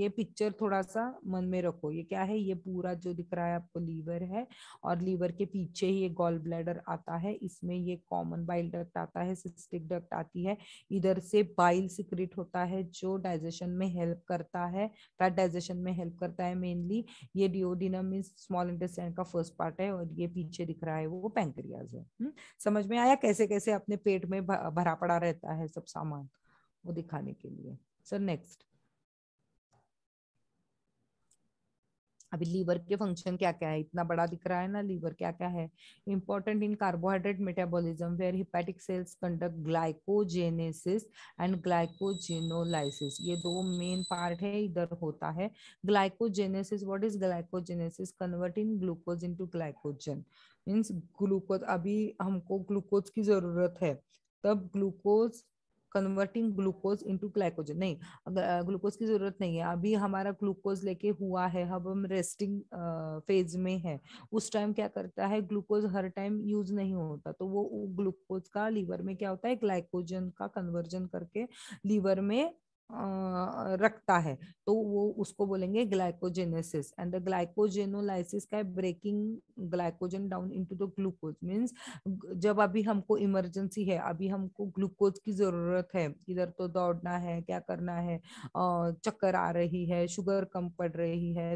ये पिक्चर थोड़ा सा मन में रखो ये क्या है ये पूरा जो दिख रहा है आपको लीवर है और लीवर के पीछे ही ये गॉल ब्लैडर आता है इसमें ये कॉमन बाइल डक्ट आता है सिस्टिक डक्ट आती है इधर से बाइल सिक्रिट होता है जो डाइजेशन में हेल्प करता है फैट डाइजेशन में हेल्प करता है मेनली ये डिओडिनम इज स्मॉल इंटेस्टाइन का फर्स्ट पार्ट है और ये पीछे दिख रहा है वो पैंक्रियाज है हुँ? हम्म, समझ में आया कैसे कैसे अपने पेट में भरा पड़ा रहता है सब सामान वो दिखाने के लिए सर नेक्स्ट अभी लीवर के फंक्शन क्या क्या है इतना बड़ा दिख रहा है ना लीवर क्या क्या है important in carbohydrate metabolism where hepatic cells conduct glycogenesis and glycogenolysis ये दो मेन पार्ट है इधर होता है glycogenesis what is glycogenesis convert in glucose into glycogen means glucose अभी हमको ग्लूकोज की जरूरत है तब glucose converting glucose into glycogen नहीं ग्लूकोज की जरूरत नहीं है अभी हमारा ग्लूकोज लेके हुआ है अब हम रेस्टिंग फेज में है उस टाइम क्या करता है ग्लूकोज हर टाइम यूज नहीं होता तो वो ग्लूकोज का लीवर में क्या होता है ग्लाइकोजन का कन्वर्जन करके लीवर में रखता है तो वो उसको बोलेंगे ग्लाइकोजेनेसिस एंड द ग्लाइकोजेनोलाइसिस का breaking glycogen down into the glucose means जब अभी हमको इमरजेंसी है अभी हमको ग्लूकोज की जरूरत है इधर तो दौड़ना है क्या करना है चक्कर आ रही है शुगर कम पड़ रही है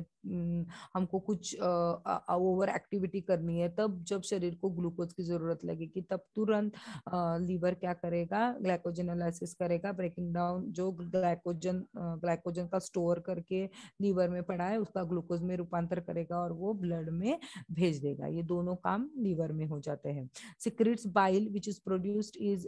हमको कुछ ओवर एक्टिविटी करनी है तब जब शरीर को ग्लूकोज की जरूरत लगेगी तब तुरंत लीवर क्या करेगा ग्लाइकोजेनोलाइसिस करेगा ब्रेकिंग डाउन जो ग्लाइकोजन ग्लाइकोजन का स्टोर करके लीवर में पड़ा है उसका ग्लूकोज में रूपांतर करेगा और वो ब्लड में भेज देगा ये दोनों काम लीवर में हो जाते हैं secretes bile which is produced is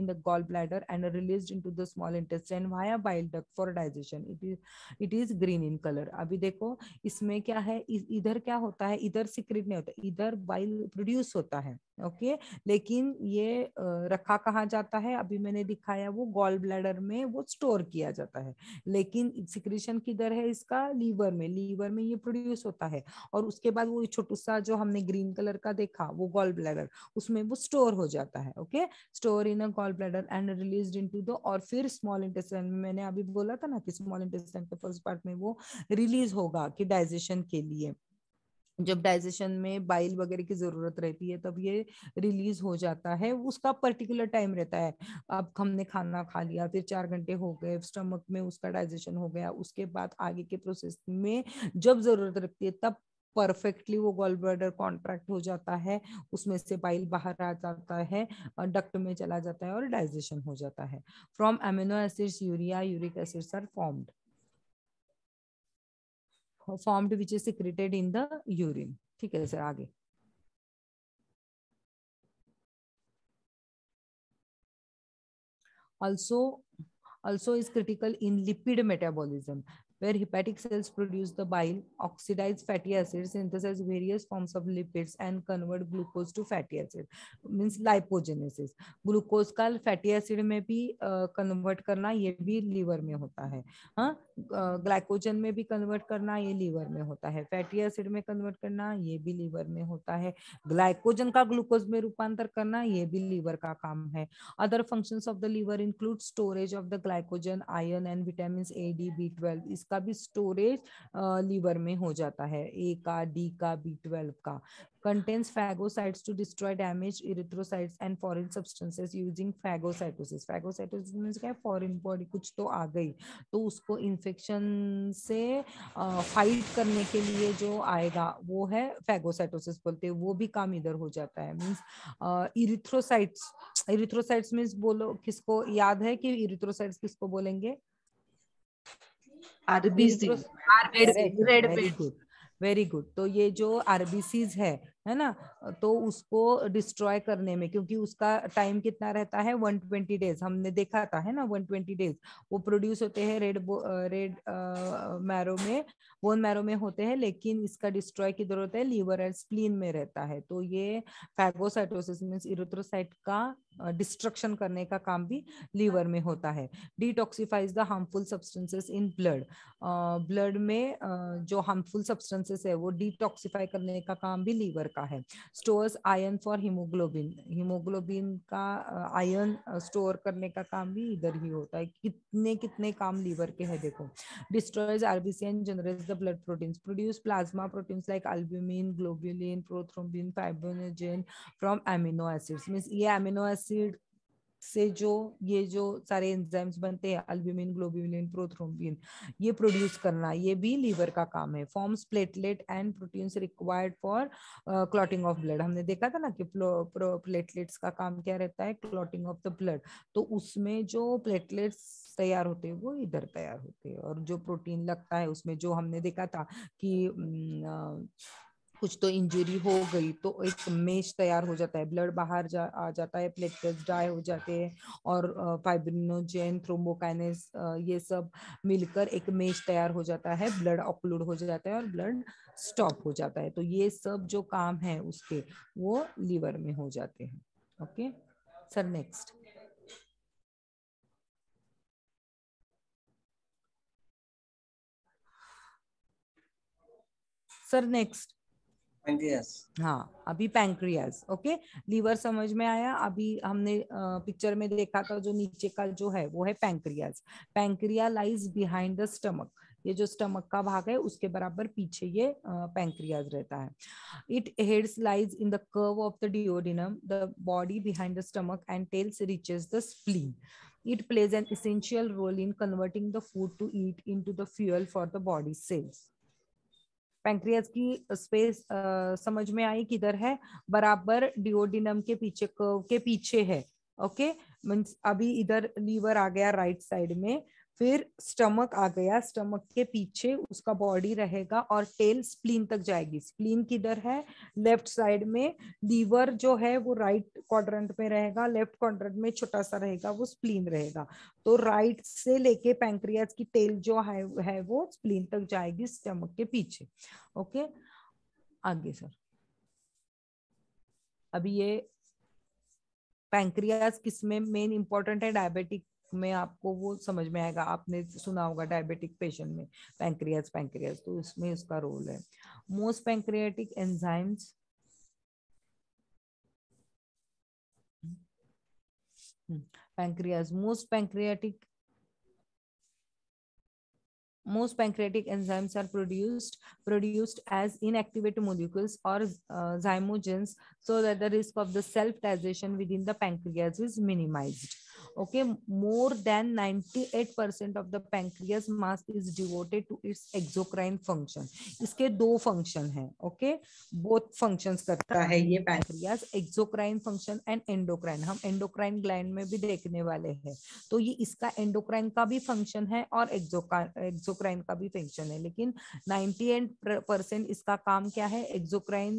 in the gall bladder and and released into the small intestine via bile duct for digestion it is it is green in color अभी देखो इसमें क्या है इधर क्या होता है इधर सिक्रेट नहीं होता इधर बाइल प्रोड्यूस होता है ओके okay? लेकिन ये रखा कहा जाता है अभी मैंने दिखाया वो गॉल ब्लैडर में वो स्टोर किया जाता है लेकिन सिक्रेशन किधर है इसका लीवर में लीवर में ये प्रोड्यूस होता है और उसके बाद वो छोटू सा जो हमने ग्रीन कलर का देखा वो गॉल ब्लैडर उसमें वो स्टोर हो जाता है okay store in a gall bladder and release in to the और फिर स्मॉल इंटेस्टाइन में मैंने अभी बोला था ना कि स्मॉल इंटेस्टाइन के फर्स्ट पार्ट में वो रिलीज होगा कि डाइजेशन के लिए जब डाइजेशन में बाइल वगैरह की जरूरत रहती है तब ये रिलीज हो जाता है उसका पर्टिकुलर टाइम रहता है अब हमने खाना खा लिया फिर चार घंटे हो गए स्टमक में उसका डाइजेशन हो गया उसके बाद आगे के प्रोसेस में जब जरूरत रखती है तब परफेक्टली वो गोल ब्लडर कॉन्ट्रैक्ट हो जाता है उसमें से बाइल बाहर आ जाता है डक्ट में चला जाता है और डाइजेशन हो जाता है from amino acids urea uric acids are formed formed which is secreted in the urine ठीक है सर आगे also also is critical in lipid metabolism where hepatic cells produce the bile, oxidize fatty acids, synthesize various forms of lipids, and convert glucose to fatty acid. Means lipogenesis. Glucose का fatty acid में भी convert करना ये भी liver में होता है हाँ ग्लाइकोजन में भी कन्वर्ट करना ये लीवर में होता है फैटी एसिड में कन्वर्ट करना ये भी लीवर में होता है ग्लाइकोजन का ग्लूकोज में रूपांतर करना ये भी लीवर का काम है other functions of the liver include storage of the glycogen iron and vitamin A D B twelve इसका उसका भी स्टोरेज लीवर में हो जाता है ए का डी का बी ट्वेल्व का contains phagocytes to destroy damage erythrocytes and foreign substances using phagocytosis phagocytosis mean क्या है फॉरेन बॉडी कुछ तो आ गई तो उसको इन्फेक्शन से फाइट करने के लिए जो आएगा वो है फैगोसाइटोसिस बोलते हैं वो भी काम इधर हो जाता है मीन्स इरिथ्रोसाइट्स इरिथ्रोसाइट्स मीन्स बोलो किसको याद है कि इरिथ्रोसाइट्स किसको बोलेंगे RBC very good very good तो ये जो आरबीसीज है है ना तो उसको डिस्ट्रॉय करने में क्योंकि उसका टाइम कितना रहता है 120 डेज हमने देखा था है ना 120 डेज वो प्रोड्यूस होते हैं रेड रेड मैरो में बोन मैरो में होते हैं लेकिन इसका डिस्ट्रॉय किधर होता है लीवर एंड स्प्लीन में रहता है तो ये फैगोसाइटोसिस मीन्स इरोथ्रोसाइट का डिस्ट्रक्शन करने का काम भी लीवर में होता है detoxifies the harmful substances in blood blood में uh, जो हार्मफुल सब्सटेंसेस है वो डिटॉक्सीफाई करने का काम भी लीवर का है stores ion for haemoglobin haemoglobin का आयन स्टोर करने का काम भी इधर ही होता है कितने कितने काम लीवर के है देखो destroys RBC and generate the blood proteins produce plasma proteins like albumin globulin prothrombin fibrinogen from amino acids mean ये एमिनो एसिड से जो ये जो सारे एंजाइम्स बनते हैं अल्ब्यूमिन ग्लोब्यूमिन प्रोथ्रोम्बिन ये प्रोड्यूस करना ये भी लीवर का काम है forms platelet and proteins required for clotting of blood हमने देखा था ना कि प्लेटलेट्स का काम क्या रहता है क्लॉटिंग ऑफ द ब्लड तो उसमें जो प्लेटलेट्स तैयार होते हैं वो इधर तैयार होते हैं और जो प्रोटीन लगता है उसमें जो हमने देखा था कि uh, कुछ तो इंजरी हो गई तो एक मेज तैयार हो जाता है ब्लड बाहर जा आ जाता है प्लेटलेट्स ड्राई हो जाते हैं और फाइब्रिनोजेन थ्रोम्बोकाइनेस ये सब मिलकर एक मेज तैयार हो जाता है ब्लड अपलोड हो जाता है और ब्लड स्टॉप हो जाता है तो ये सब जो काम है उसके वो लीवर में हो जाते हैं okay sir next sir next हाँ अभी पैंक्रियाज ओके लीवर समझ में आया अभी हमने पिक्चर में देखा था जो नीचे का जो है वो है pancreas pancreas lies behind the stomach ये जो स्टमक का भाग है उसके बराबर पीछे ये पैंक्रियाज रहता है it heads lies in the curve of the duodenum the body behind the stomach and tails reaches the spleen it plays an an role in converting the food to eat in to the fuel for the body cells pancreas की space समझ में आई किधर है बराबर duodenum के पीछे के पीछे है ओके मीन्स अभी इधर लीवर आ गया राइट साइड में फिर स्टमक आ गया स्टमक के पीछे उसका बॉडी रहेगा और टेल स्प्लीन तक जाएगी स्प्लीन किधर है लेफ्ट साइड में लीवर जो है वो राइट क्वाड्रेंट में रहेगा लेफ्ट क्वाड्रेंट में छोटा सा रहेगा वो स्प्लीन रहेगा तो राइट से लेके पैंक्रियाज की टेल जो है, है वो स्प्लीन तक जाएगी स्टमक के पीछे ओके आगे सर अभी ये पैंक्रियाज किसमें मेन इंपॉर्टेंट है डायबिटिक में आपको वो समझ में आएगा आपने सुना होगा डायबिटिक पेशेंट में पैंक्रियाज पैंक्रियाज तो इसमें इसका रोल है most pancreatic enzymes pancreas most pancreatic most pancreatic enzymes are produced produced as inactivated molecules or uh, zymogens so that the risk of the self digestion within the pancreas is minimized okay more than 98% of the pancreas mass is devoted to its exocrine function इसके दो function हैं okay both functions करता है ये pancreas exocrine function and endocrine हम endocrine gland में भी देखने वाले हैं तो ये इसका एंडोक्राइन का भी फंक्शन है और एक्सोक्राइन का भी फंक्शन है लेकिन 98 परसेंट इसका काम क्या है एक्सोक्राइन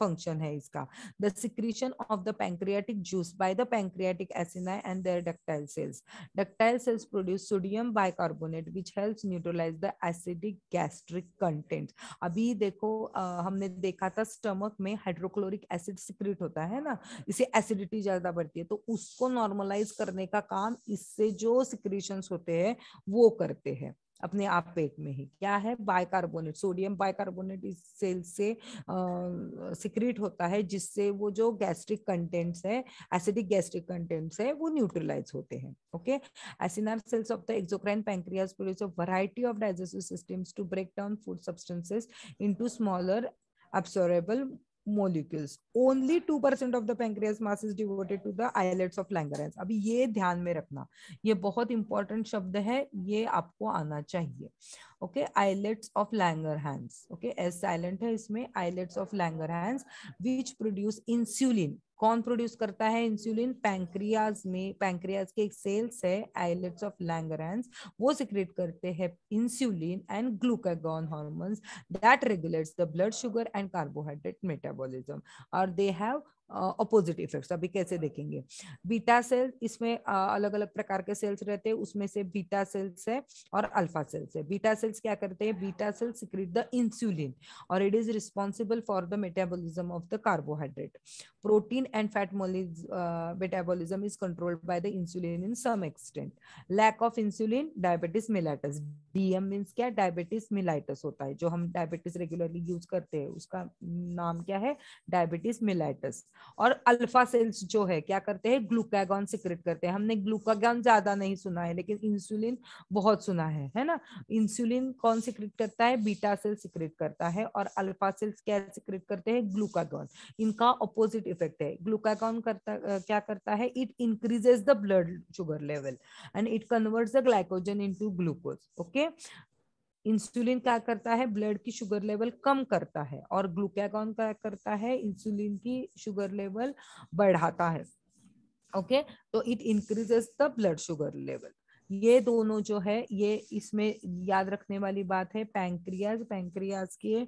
फंक्शन है इसका the secretion of the pancreatic juice by the pancreatic acini and their ductile cells. Ductile cells produce sodium bicarbonate which helps neutralize the acidic gastric content. अभी देखो आ, हमने देखा था स्टमक में हाइड्रोक्लोरिक एसिड सिक्रेट होता है ना इसे एसिडिटी ज्यादा बढ़ती है तो उसको नॉर्मलाइज करने का काम इससे जो सिक्रीशंस होते हैं वो करते हैं अपने आप पेट में ही क्या है बाइकार्बोनेट सोडियम बाइकार्बोनेट इस सेल से सिक्रीट होता है जिससे वो जो गैस्ट्रिक कंटेंट्स है एसिडिक गैस्ट्रिक कंटेंट्स है वो न्यूट्रलाइज होते हैं okay acinar cells of the exocrine pancreas produce a variety of digestive systems to break down food substances into smaller absorbable only two percent of the pancreas mass is devoted to the islets of langerhans अभी ये ध्यान में रखना ये बहुत important शब्द है ये आपको आना चाहिए okay islets of Langerhans okay S silent है इसमें islets of Langerhans which produce insulin कौन प्रोड्यूस करता है इंसुलिन पैंक्रियाज में पैंक्रियाज के एक सेल्स है आइलेट्स ऑफ लैंगरांस वो सिक्रेट करते हैं insulin and glucagon hormones that regulates the blood sugar and carbohydrate metabolism और दे हैव अपोजिट इफेक्ट्स अभी कैसे देखेंगे बीटा सेल इसमें अलग अलग प्रकार के सेल्स रहते हैं उसमें से बीटा सेल्स है और अल्फा सेल्स है बीटा सेल्स क्या करते हैं beta cell secrete the insulin और it is responsible for the metabolism of the carbohydrate protein and fat metabolism is controlled by the insulin in some extent lack of insulin diabetes mellitus DM means क्या diabetes mellitus होता है जो हम diabetes regularly use करते हैं उसका नाम क्या है डायबिटिस मिलाइटस और अल्फा सेल्स जो है क्या करते हैं ग्लूकागॉन सिक्रेट करते हैं हमने ग्लूकागॉन ज्यादा नहीं सुना है लेकिन इंसुलिन बहुत सुना है है ना इंसुलिन कौन सिक्रेट करता है बीटा सेल सिक्रेट करता है और अल्फा सेल्स क्या सिक्रेट करते हैं ग्लूकागॉन इनका अपोजिट इफेक्ट है ग्लूकागॉन करता क्या करता है it increases the blood sugar level and it converts the glycogen into glucose okay insulin क्या करता है ब्लड की शुगर लेवल कम करता है और ग्लूकैगॉन क्या करता है इंसुलिन की शुगर लेवल बढ़ाता है ओके okay? तो it increases the blood sugar level ये दोनों जो है ये इसमें याद रखने वाली बात है पैंक्रियाज पैंक्रियाज के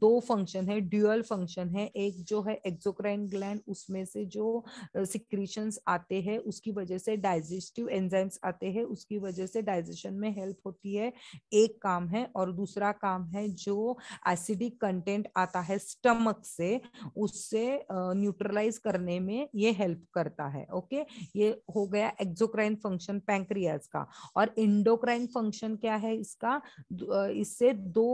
दो फंक्शन है ड्यूअल फंक्शन है एक जो है एक्सोक्राइन ग्लैंड उसमें से जो सिक्रीशंस आते हैं उसकी वजह से डाइजेस्टिव एंजाइम्स आते हैं उसकी वजह से डाइजेशन में हेल्प होती है एक काम है और दूसरा काम है जो एसिडिक कंटेंट आता है स्टमक से उससे न्यूट्रलाइज करने में ये हेल्प करता है ओके ये हो गया एक्सोक्राइन फंक्शन पैंक्रियाज का और इंडोक्राइन फंक्शन क्या है इसका इससे दो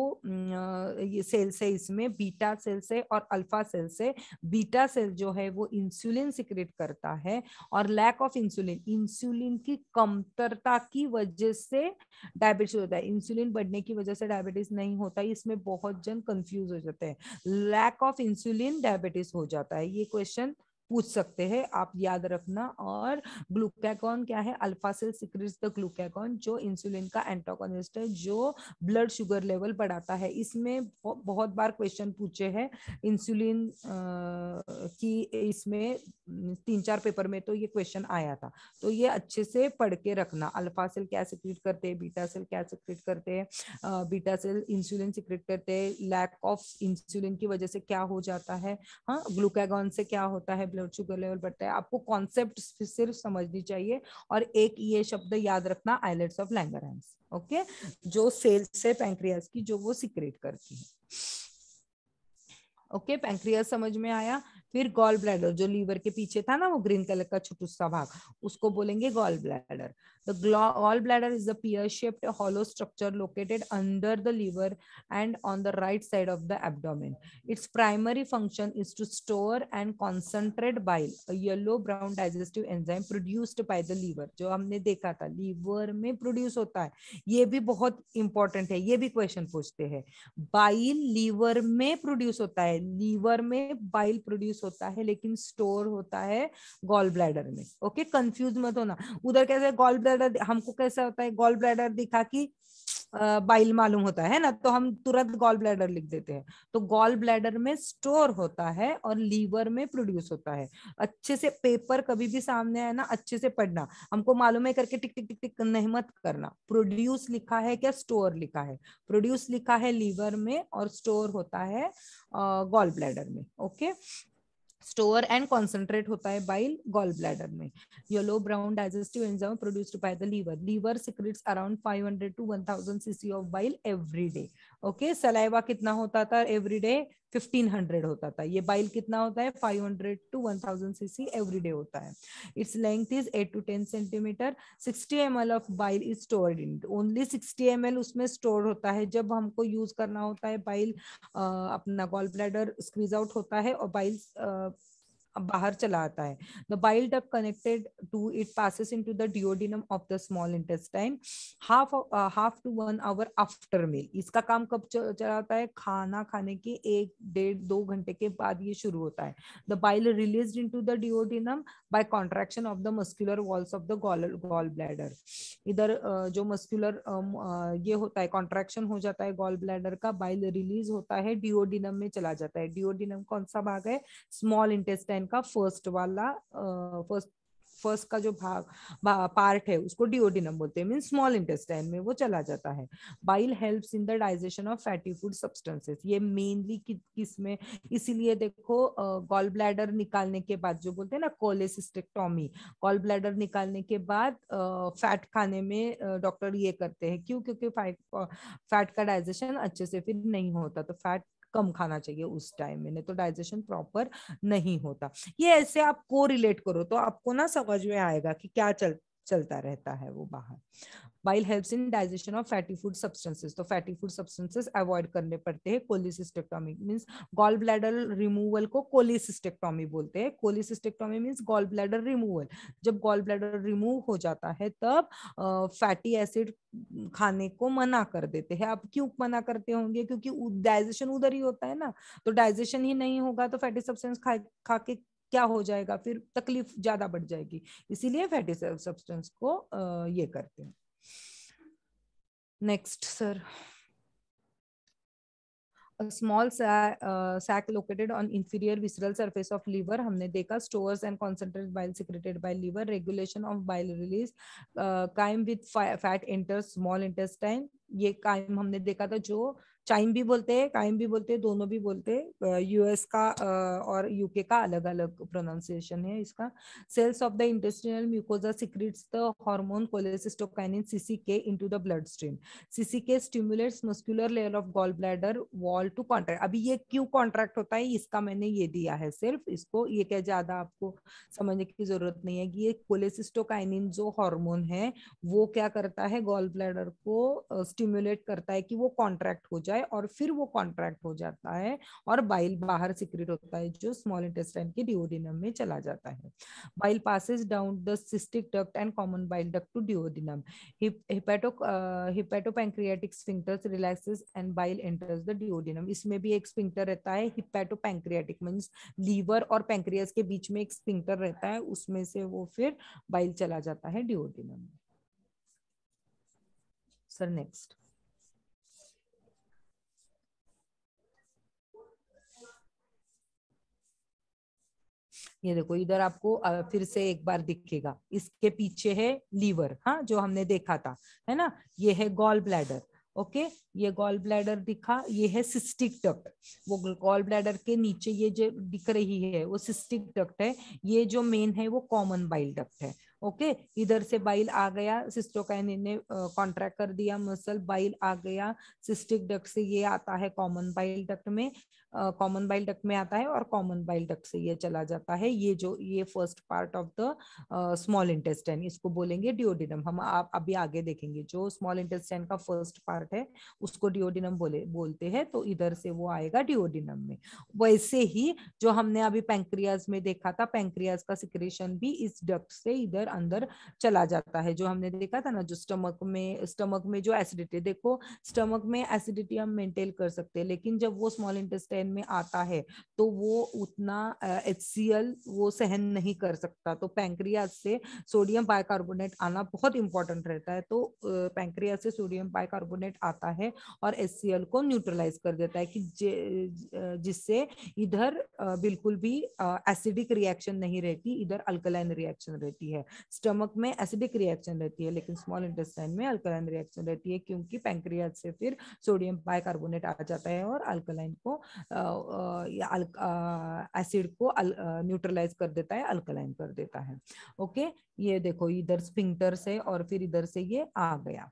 सेल से इसमें बीटा सेल से और अल्फा सेल से बीटा सेल जो है वो इंसुलिन सिक्रेट करता है और लैक ऑफ इंसुलिन इंसुलिन की कमतरता की वजह से डायबिटीज होता है इंसुलिन बढ़ने की वजह से डायबिटीज नहीं होता इसमें बहुत जन कंफ्यूज हो जाते हैं लैक ऑफ इंसुलिन डायबिटीज हो जाता है ये क्वेश्चन पूछ सकते हैं आप याद रखना और ग्लूकैकॉन क्या है alpha cell secrete the glucagon जो इंसुलिन का एंटोकोनिस्ट है जो ब्लड शुगर लेवल बढ़ाता है इसमें बहुत बार क्वेश्चन पूछे हैं इंसुलिन की इसमें तीन चार पेपर में तो ये क्वेश्चन आया था तो ये अच्छे से पढ़ के रखना अल्फा सेल क्या सिक्रिट करते हैं बीटा सेल क्या सिक्रिट करते हैं बीटा सेल इंसुलिन सिक्रिट करते हैं लैक ऑफ इंसुलिन की वजह से क्या हो जाता है हाँ ग्लूकैगॉन से क्या होता है ब्लड शुगर लेवल बढ़ता है आपको कॉन्सेप्ट सिर्फ समझनी चाहिए और एक ये शब्द याद रखना आईलेट्स ऑफ लैंगर ओके जो सेल से पैंक्रियाज की जो वो सिक्रेट करती है ओके okay, पैंक्रियास समझ में आया फिर गॉल ब्लैडर जो लीवर के पीछे था ना वो ग्रीन कलर का छोटू सा भाग उसको बोलेंगे gallbladder The gallbladder is a pear-shaped hollow structure located under the liver and on the right side of the abdomen. Its primary function is to store and concentrate bile, a yellow-brown digestive enzyme produced by the liver. jo humne dekha tha liver mein produce hota hai ye bhi bahut important hai ye bhi question पूछते hai bile liver mein produce hota hai liver mein bile produce hota hai lekin store hota hai gallbladder mein okay okay mat hona udhar kaise gallbladder bladder हमको कैसा होता है gallbladder दिखा कि bile मालूम होता है ना तो हम तुरंत गॉल ब्लैडर लिख देते हैं तो गॉल ब्लैडर में स्टोर होता है और लीवर में प्रोड्यूस होता है अच्छे से पेपर कभी भी सामने आए ना अच्छे से पढ़ना हमको मालूम है करके टिक टिक टिक टिक नहीं मत करना प्रोड्यूस लिखा है क्या स्टोर लिखा है प्रोड्यूस लिखा है लीवर में और स्टोर होता है गॉल ब्लैडर में ओके स्टोर एंड कॉन्सेंट्रेट होता है बाइल गॉल ब्लैडर में yellow brown digestive enzyme produced by the liver liver secretes around 500 to 1000 CC of bile every day okay okay? Saliva कितना होता था एवरी डे 1500 होता था ये बाइल कितना होता है 500 टू 1000 सीसी एवरी डे होता है it's length is 8 to 10 centimeter 60 L of bile is stored in only 60 L उसमें स्टोर होता है जब हमको यूज करना होता है बाइल अपना गॉल ब्लैडर स्क्वीज आउट होता है और बाइल बाहर चला आता है the bile duct connected to it passes to the duodenum of the small intestine half half to one hour after meal इसका काम कब चलाता है खाना खाने के एक डेढ़ दो घंटे के बाद ये शुरू होता है the bile release in to the duodenum by contraction of the muscular walls of the gall gallbladder इधर जो मस्क्यूलर ये होता है कॉन्ट्रेक्शन हो जाता है गॉल ब्लैडर का बाइल रिलीज होता है डिओडिनम में चला जाता है डिओडिनम कौन सा भाग है स्मॉल इंटेस्टाइन क्वेश्चन का फर्स्ट वाला फर्स्ट फर्स्ट का जो भाग पार्ट है उसको डिओडिनम बोलते हैं मीन स्मॉल इंटेस्टाइन में वो चला जाता है bile helps in the digestion of fatty food substances ये मेनली कि, किस में इसीलिए देखो गॉल ब्लैडर निकालने के बाद जो बोलते हैं ना कोलेसिस्टेक्टोमी गॉल ब्लैडर निकालने के बाद फैट खाने में डॉक्टर ये करते हैं क्यों क्योंकि फैट का डाइजेशन अच्छे से फिर नहीं होता तो फैट कम खाना चाहिए उस टाइम में नहीं तो डाइजेशन प्रॉपर नहीं होता ये ऐसे आप को रिलेट करो तो आपको ना समझ में आएगा कि क्या चल चलता रहता है वो बाहर bile help in digestion of fatty food substances तो फैटी फूड सब्सटेंसेस अवॉइड करने पड़ते हैं cholecystectomy means gallbladder removal को कोलिसिस्टेक्टोमी बोलते हैं cholecystectomy means gallbladder removal जब गॉल ब्लैडर रिमूव हो जाता है तब फैटी एसिड खाने को मना कर देते हैं आप क्यों मना करते होंगे क्योंकि डाइजेशन उधर ही होता है ना तो डाइजेशन ही नहीं होगा तो फैटी सब्सटेंस खा खा के क्या हो जाएगा फिर तकलीफ ज्यादा बढ़ जाएगी इसीलिए फैटी सब्सटेंस को ये करते हैं next sir small sac located on inferior visceral surface of liver हमने देखा store and concentrate bile secreted by liver regulation of bile release कायम with fat enter small intestine ये कायम हमने देखा था जो uh, चाइम भी बोलते हैं काइम भी बोलते हैं दोनों भी बोलते हैं यूएस का और यूके का अलग अलग प्रोनाउंसिएशन है इसका cells of the intestinal mucosa secretes the hormone cholecystokinin CCK into the blood stream के stimulates muscular layer of gallbladder wall to contract अभी ये क्यों कॉन्ट्रैक्ट होता है इसका मैंने ये दिया है सिर्फ इसको ये क्या ज्यादा आपको समझने की जरूरत नहीं है कि ये कोलेसिस्टोकाइनिन जो हार्मोन है वो क्या करता है गॉल ब्लैडर को स्टिम्युलेट करता है कि वो कॉन्ट्रैक्ट हो जाए जाए और फिर वो कॉन्ट्रैक्ट हो जाता है और बाइल बाहर सिक्रेट होता है जो स्मॉल इंटेस्टाइन के डिओडिनम में चला जाता है bile passes down the cystic duct and common bile duct to duodenum hepato hepatopancreatic sphincters relaxes and bile enters the duodenum इसमें भी एक स्फिंक्टर रहता है हिपेटोपैंक्रियाटिक मींस लीवर और पैंक्रियास के बीच में एक स्फिंक्टर रहता है उसमें से वो फिर बाइल चला जाता है डिओडिनम सर नेक्स्ट ये देखो इधर आपको फिर से एक बार दिखेगा इसके पीछे है लीवर हाँ जो हमने देखा था है ना ये है गॉल ब्लैडर ओके ये गॉल ब्लैडर दिखा ये है सिस्टिक डक्ट वो गॉल ब्लैडर के नीचे ये जो दिख रही है वो सिस्टिक डक्ट है ये जो मेन है वो कॉमन बाइल डक्ट है ओके इधर से बाइल आ गया सिस्टोकाइन ने कॉन्ट्रैक्ट कर दिया मसल बाइल आ गया सिस्टिक डक से ये आता है कॉमन बाइल डक में कॉमन बाइल डक में आता है और कॉमन बाइल डक से ये चला जाता है ये जो ये first part of the small intestine इसको बोलेंगे डिओडिनम हम आप अभी आगे देखेंगे जो स्मॉल इंटेस्टाइन का फर्स्ट पार्ट है उसको डिओडिनम बोले बोलते हैं तो इधर से वो आएगा डिओडिनम में वैसे ही जो हमने अभी पैंक्रियाज में देखा था पैंक्रियाज का सिक्रेशन भी इस डक से इधर अंदर चला जाता है जो हमने देखा था ना जो स्टमक में स्टमक में जो एसिडिटी देखो स्टमक में एसिडिटी हम मेंटेन कर सकते हैं लेकिन जब वो स्मॉल इंटेस्टाइन में आता है तो वो उतना एच uh, वो सहन नहीं कर सकता तो पैंक्रिया से सोडियम बाइकार्बोनेट आना बहुत इंपॉर्टेंट रहता है तो पैंक्रिया से सोडियम बाइकार्बोनेट आता है और एच को न्यूट्रलाइज कर देता है कि जिससे इधर बिल्कुल भी एसिडिक रिएक्शन नहीं रहती इधर अल्कलाइन रिएक्शन रहती है स्टमक में एसिडिक रिएक्शन रहती है लेकिन स्मॉल इंटेस्टाइन में अल्कलाइन रिएक्शन रहती है क्योंकि पैंक्रियाज से फिर सोडियम बाइकार्बोनेट आ जाता है और अल्कलाइन को एसिड को न्यूट्रलाइज कर देता है अल्कलाइन कर देता है ओके ये देखो इधर स्पिंक्टर्स है और फिर इधर से ये आ गया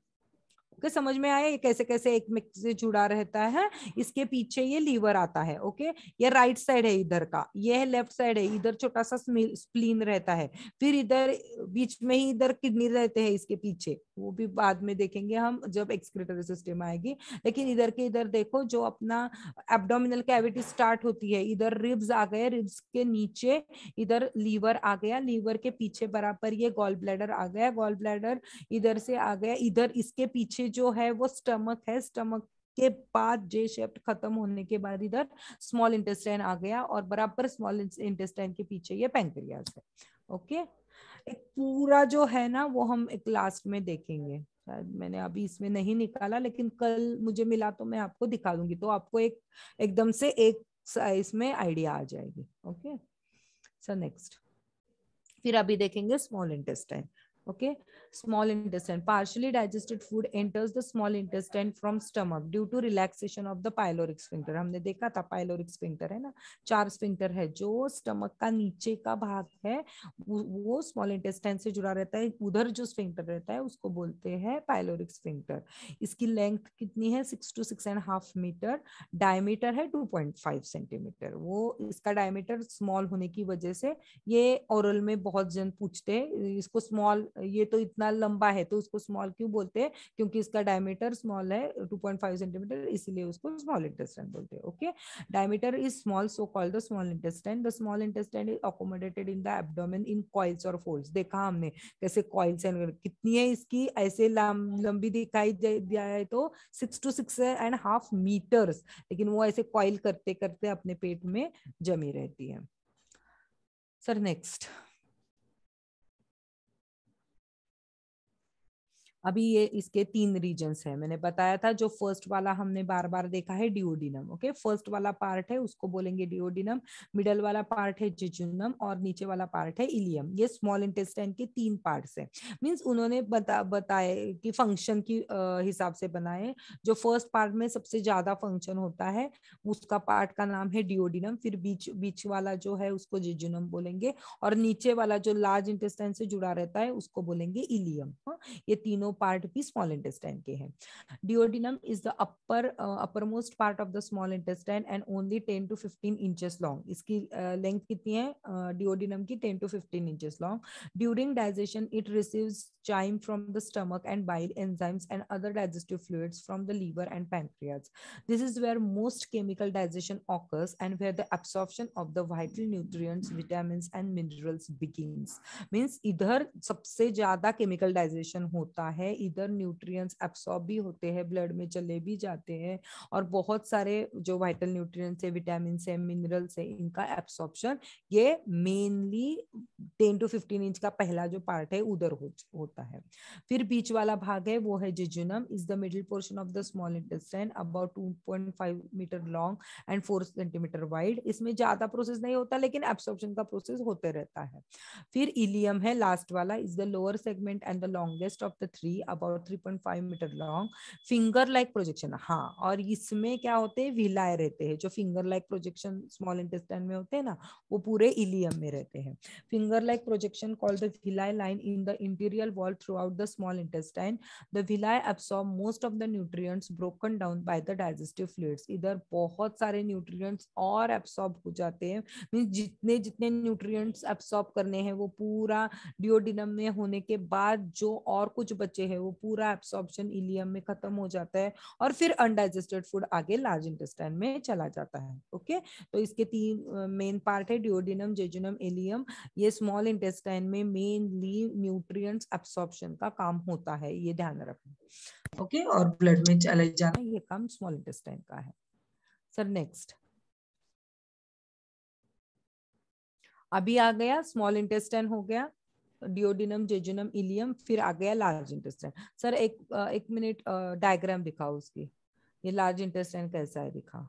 ओके समझ में आया ये कैसे कैसे एक मिक्स से जुड़ा रहता है इसके पीछे ये लीवर आता है ओके ये राइट साइड है इधर का ये है लेफ्ट साइड है इधर छोटा सा स्प्लीन रहता है फिर इधर बीच में ही इधर किडनी रहते हैं इसके पीछे वो भी बाद में देखेंगे हम जब एक्सक्रेटरी सिस्टम आएगी लेकिन इधर के इधर देखो जो अपना एब्डोमिनल कैविटी स्टार्ट होती है इधर रिब्स आ गए रिब्स के नीचे इधर लीवर आ गया लीवर के पीछे बराबर ये गॉल ब्लैडर आ गया गॉल ब्लैडर इधर से आ गया इधर इसके पीछे जो है वो स्टमक है स्टमक के बाद जे शेप खत्म होने के बाद इधर स्मॉल इंटेस्टाइन आ गया और बराबर स्मॉल इंटेस्टाइन के पीछे ये पेंक्रियाज है ओके एक पूरा जो है ना वो हम एक लास्ट में देखेंगे शायद मैंने अभी इसमें नहीं निकाला लेकिन कल मुझे मिला तो मैं आपको दिखा दूंगी तो आपको एक एकदम से एक इसमें आइडिया आ जाएगी ओके सो नेक्स्ट फिर अभी देखेंगे small intestine okay small intestine. Partially digested food enters the small intestine from stomach due to relaxation of the pyloric sphincter. हमने देखा था pyloric sphincter है ना चार sphincter है जो stomach का नीचे का भाग है वो small intestine से जुड़ा रहता है उधर जो sphincter रहता है उसको बोलते हैं pyloric sphincter. इसकी length कितनी है six to six and half meter. Diameter है टू पॉइंट फाइव सेंटीमीटर वो इसका डायमीटर स्मॉल होने की वजह से ये ओरल में बहुत जन पूछते हैं इसको स्मॉल ये तो इतना इतना लंबा है तो उसको स्मॉल क्यों बोलते हैं क्योंकि इसका डायमीटर स्मॉल है 2.5 सेंटीमीटर इसलिए उसको स्मॉल इंटेस्टाइन बोलते हैं okay diameter is small so called the small intestine the small intestine is accommodated in the abdomen in coils और फोल्ड देखा हमने कैसे कॉइल्स एंड कितनी है इसकी ऐसे लंबी दिखाई दिया है तो six to six and half meters लेकिन वो ऐसे कॉइल करते करते अपने पेट में जमी रहती है सर नेक्स्ट अभी ये इसके तीन रीजन्स हैं मैंने बताया था जो फर्स्ट वाला हमने बार बार देखा है डिओडिनम ओके फर्स्ट वाला पार्ट है उसको बोलेंगे डिओडिनम मिडल वाला पार्ट है जिजुनम और नीचे वाला पार्ट है इलियम ये स्मॉल इंटेस्टाइन के तीन पार्ट्स हैं मींस उन्होंने बता बताए कि फंक्शन की हिसाब से बनाए जो फर्स्ट पार्ट में सबसे ज्यादा फंक्शन होता है उसका पार्ट का नाम है डिओडिनम फिर बीच बीच वाला जो है उसको जिजुनम बोलेंगे और नीचे वाला जो लार्ज इंटेस्टाइन से जुड़ा रहता है उसको बोलेंगे इलियम हाँ? ये तीनों दोनों पार्ट भी स्मॉल इंटेस्टाइन के हैं duodenum is the upper upper most part of the small intestine and only ten to fifteen inches long इसकी लेंथ uh, कितनी है डिओडिनम uh, की ten to fifteen inches long during digestion it receives chyme from the stomach and bile enzymes and other digestive fluid from the liver and pancreas this is where most chemical digestion occurs and where the absorption of the vital nutrients vitamin and minerals begin means इधर सबसे ज्यादा chemical digestion होता है है इधर nutrients absorb भी होते हैं ब्लड में चले भी जाते हैं और बहुत सारे जो वाइटल न्यूट्रिएंट्स है विटामिन है मिनरल्स है इनका एब्सॉर्प्शन ये mainly ten to fifteen inch का पहला जो पार्ट है उधर हो, होता है फिर बीच वाला भाग है वो है jejunum is the middle portion of the small intestine about two point five meter long and four centimeter wide इसमें ज्यादा प्रोसेस नहीं होता लेकिन एब्सॉर्प्शन का प्रोसेस होते रहता है फिर इलियम है लास्ट वाला is the lower segment and the longest of the three three about three point five meter long finger like projection हाँ और इसमें क्या होते हैं विलाय रहते हैं जो finger like projection small intestine में होते हैं ना वो पूरे इलियम में रहते हैं finger like projection call the villi line in the interior wall throughout the small intestine the villi absorb most of the nutrients broken down by the digestive fluids इधर बहुत सारे न्यूट्रिएंट्स और absorb हो जाते हैं mean जितने जितने nutrients absorb करने हैं वो पूरा डिओडिनम में होने के बाद जो और कुछ बच्चे बच्चे हैं वो पूरा एब्सॉर्प्शन इलियम में खत्म हो जाता है और फिर अनडाइजेस्टेड फूड आगे लार्ज इंटेस्टाइन में चला जाता है ओके तो इसके तीन मेन पार्ट है डिओडिनम जेजुनम इलियम ये स्मॉल इंटेस्टाइन में मेनली न्यूट्रिय एब्सॉर्प्शन का काम होता है ये ध्यान रखना ओके और ब्लड में चले जाना ये काम स्मॉल इंटेस्टाइन का है सर नेक्स्ट अभी आ गया स्मॉल इंटेस्टाइन हो गया डिओडिनम जेजुनम इलियम फिर आ गया लार्ज इंटेस्टाइन सर एक एक मिनट डायग्राम दिखाओ उसकी ये लार्ज इंटेस्टाइन कैसा है दिखा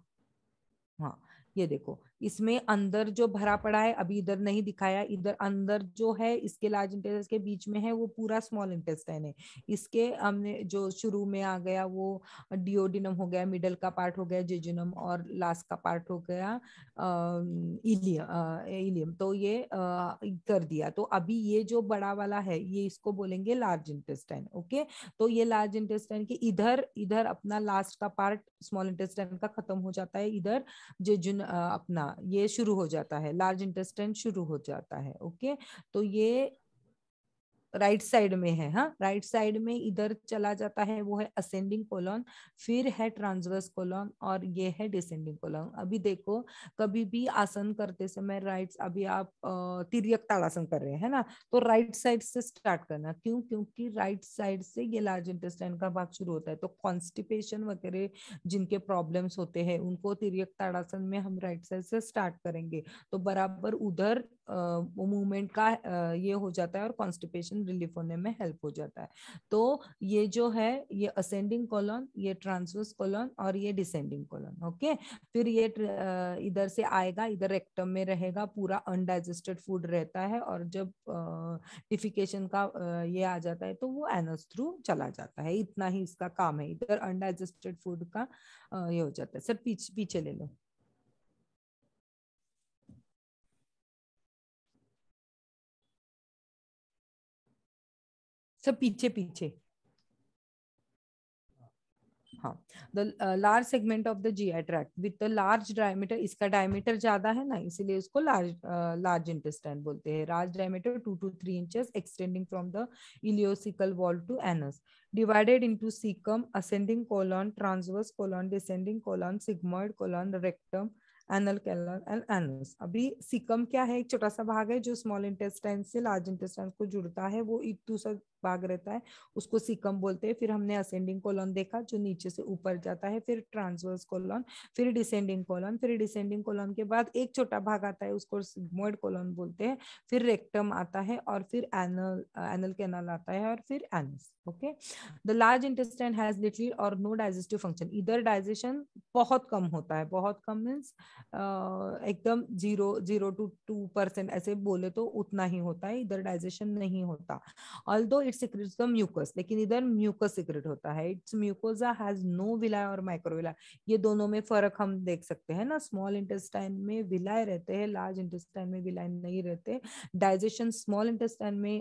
हाँ ये देखो इसमें अंदर जो भरा पड़ा है अभी इधर नहीं दिखाया इधर अंदर जो है इसके लार्ज इंटेस्टाइन के बीच में है वो पूरा स्मॉल इंटेस्टाइन है इसके हमने जो शुरू में आ गया वो डिओडिनम हो गया मिडल का पार्ट हो गया जेजुनम और लास्ट का पार्ट हो गया इलियम इलियम तो ये आ, कर दिया तो अभी ये जो बड़ा वाला है ये इसको बोलेंगे लार्ज इंटेस्टाइन ओके तो ये लार्ज इंटेस्टाइन के इधर इधर अपना लास्ट का पार्ट स्मॉल इंटेस्टाइन का खत्म हो जाता है इधर जेजुन अपना ये शुरू हो जाता है लार्ज इंटेस्टेंट शुरू हो जाता है ओके तो ये राइट साइड में है हाँ राइट साइड में इधर चला जाता है वो है असेंडिंग कोलोन फिर है ट्रांसवर्स कोलोन और ये है डिसेंडिंग कोलोन अभी देखो कभी भी आसन करते समय राइट अभी आप तिरक ताड़ासन कर रहे हैं ना तो राइट साइड से स्टार्ट करना क्यों क्योंकि राइट साइड से ये लार्ज इंटेस्टाइन का भाग शुरू होता है तो कॉन्स्टिपेशन वगैरह जिनके प्रॉब्लम्स होते हैं उनको तिरक ताड़ासन में हम राइट साइड से स्टार्ट करेंगे तो बराबर उधर वो मूवमेंट का ये हो जाता है और कॉन्स्टिपेशन रिलीफ होने में हेल्प हो जाता है तो ये जो है ये असेंडिंग कॉलोन ये ट्रांसवर्स कॉलोन और ये डिसेंडिंग कॉलोन ओके फिर ये इधर से आएगा इधर रेक्टम में रहेगा पूरा अनडाइजेस्टेड फूड रहता है और जब डिफिकेशन का ये आ जाता है तो वो एनस थ्रू चला जाता है इतना ही इसका काम है इधर अनडाइजेस्टेड फूड का ये हो जाता है सर पीछे पीछे ले लो सब पीछे पीछे large segment of the G I tract with the large diameter इसका डायमीटर ज्यादा है ना इसीलिए उसको लार्ज लार्ज इंटेस्टाइन बोलते हैं large diameter two to three inches extending from the ileocecal wall to anus divided into cecum ascending colon transverse colon descending colon sigmoid colon rectum anal कैलन and anus अभी cecum क्या है एक छोटा सा भाग है जो स्मॉल इंटेस्टाइन से लार्ज इंटेस्टाइन को जुड़ता है वो एक दूसरा भाग रहता है उसको सीकम बोलते हैं फिर हमने असेंडिंग कॉलम देखा जो नीचे से ऊपर जाता है फिर ट्रांसवर्स कॉलम फिर डिसेंडिंग कॉलम फिर डिसेंडिंग कॉलम के बाद एक छोटा भाग आता है उसको सिग्मोइड कॉलम बोलते हैं फिर रेक्टम आता है और फिर एनल एनल कैनल आता है और फिर anus okay the large intestine has little or no digestive function इधर डाइजेशन बहुत कम होता है बहुत कम मीन्स एकदम zero zero two two percent ऐसे बोले तो उतना ही होता है इधर डाइजेशन नहीं होता all it secretes the mucus लेकिन इधर म्यूकस सिक्रेट होता है its mucosa has no villi or microvilli ये दोनों में फर्क हम देख सकते हैं ना स्मॉल इंटेस्टाइन में विलाय रहते हैं लार्ज इंटेस्टाइन में विलाय नहीं रहते डाइजेशन स्मॉल इंटेस्टाइन में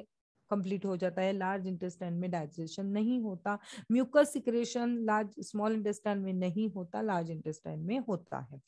कंप्लीट हो जाता है लार्ज इंटेस्टाइन में डाइजेशन नहीं होता mucus secretion large small intestine में नहीं होता लार्ज इंटेस्टाइन में होता है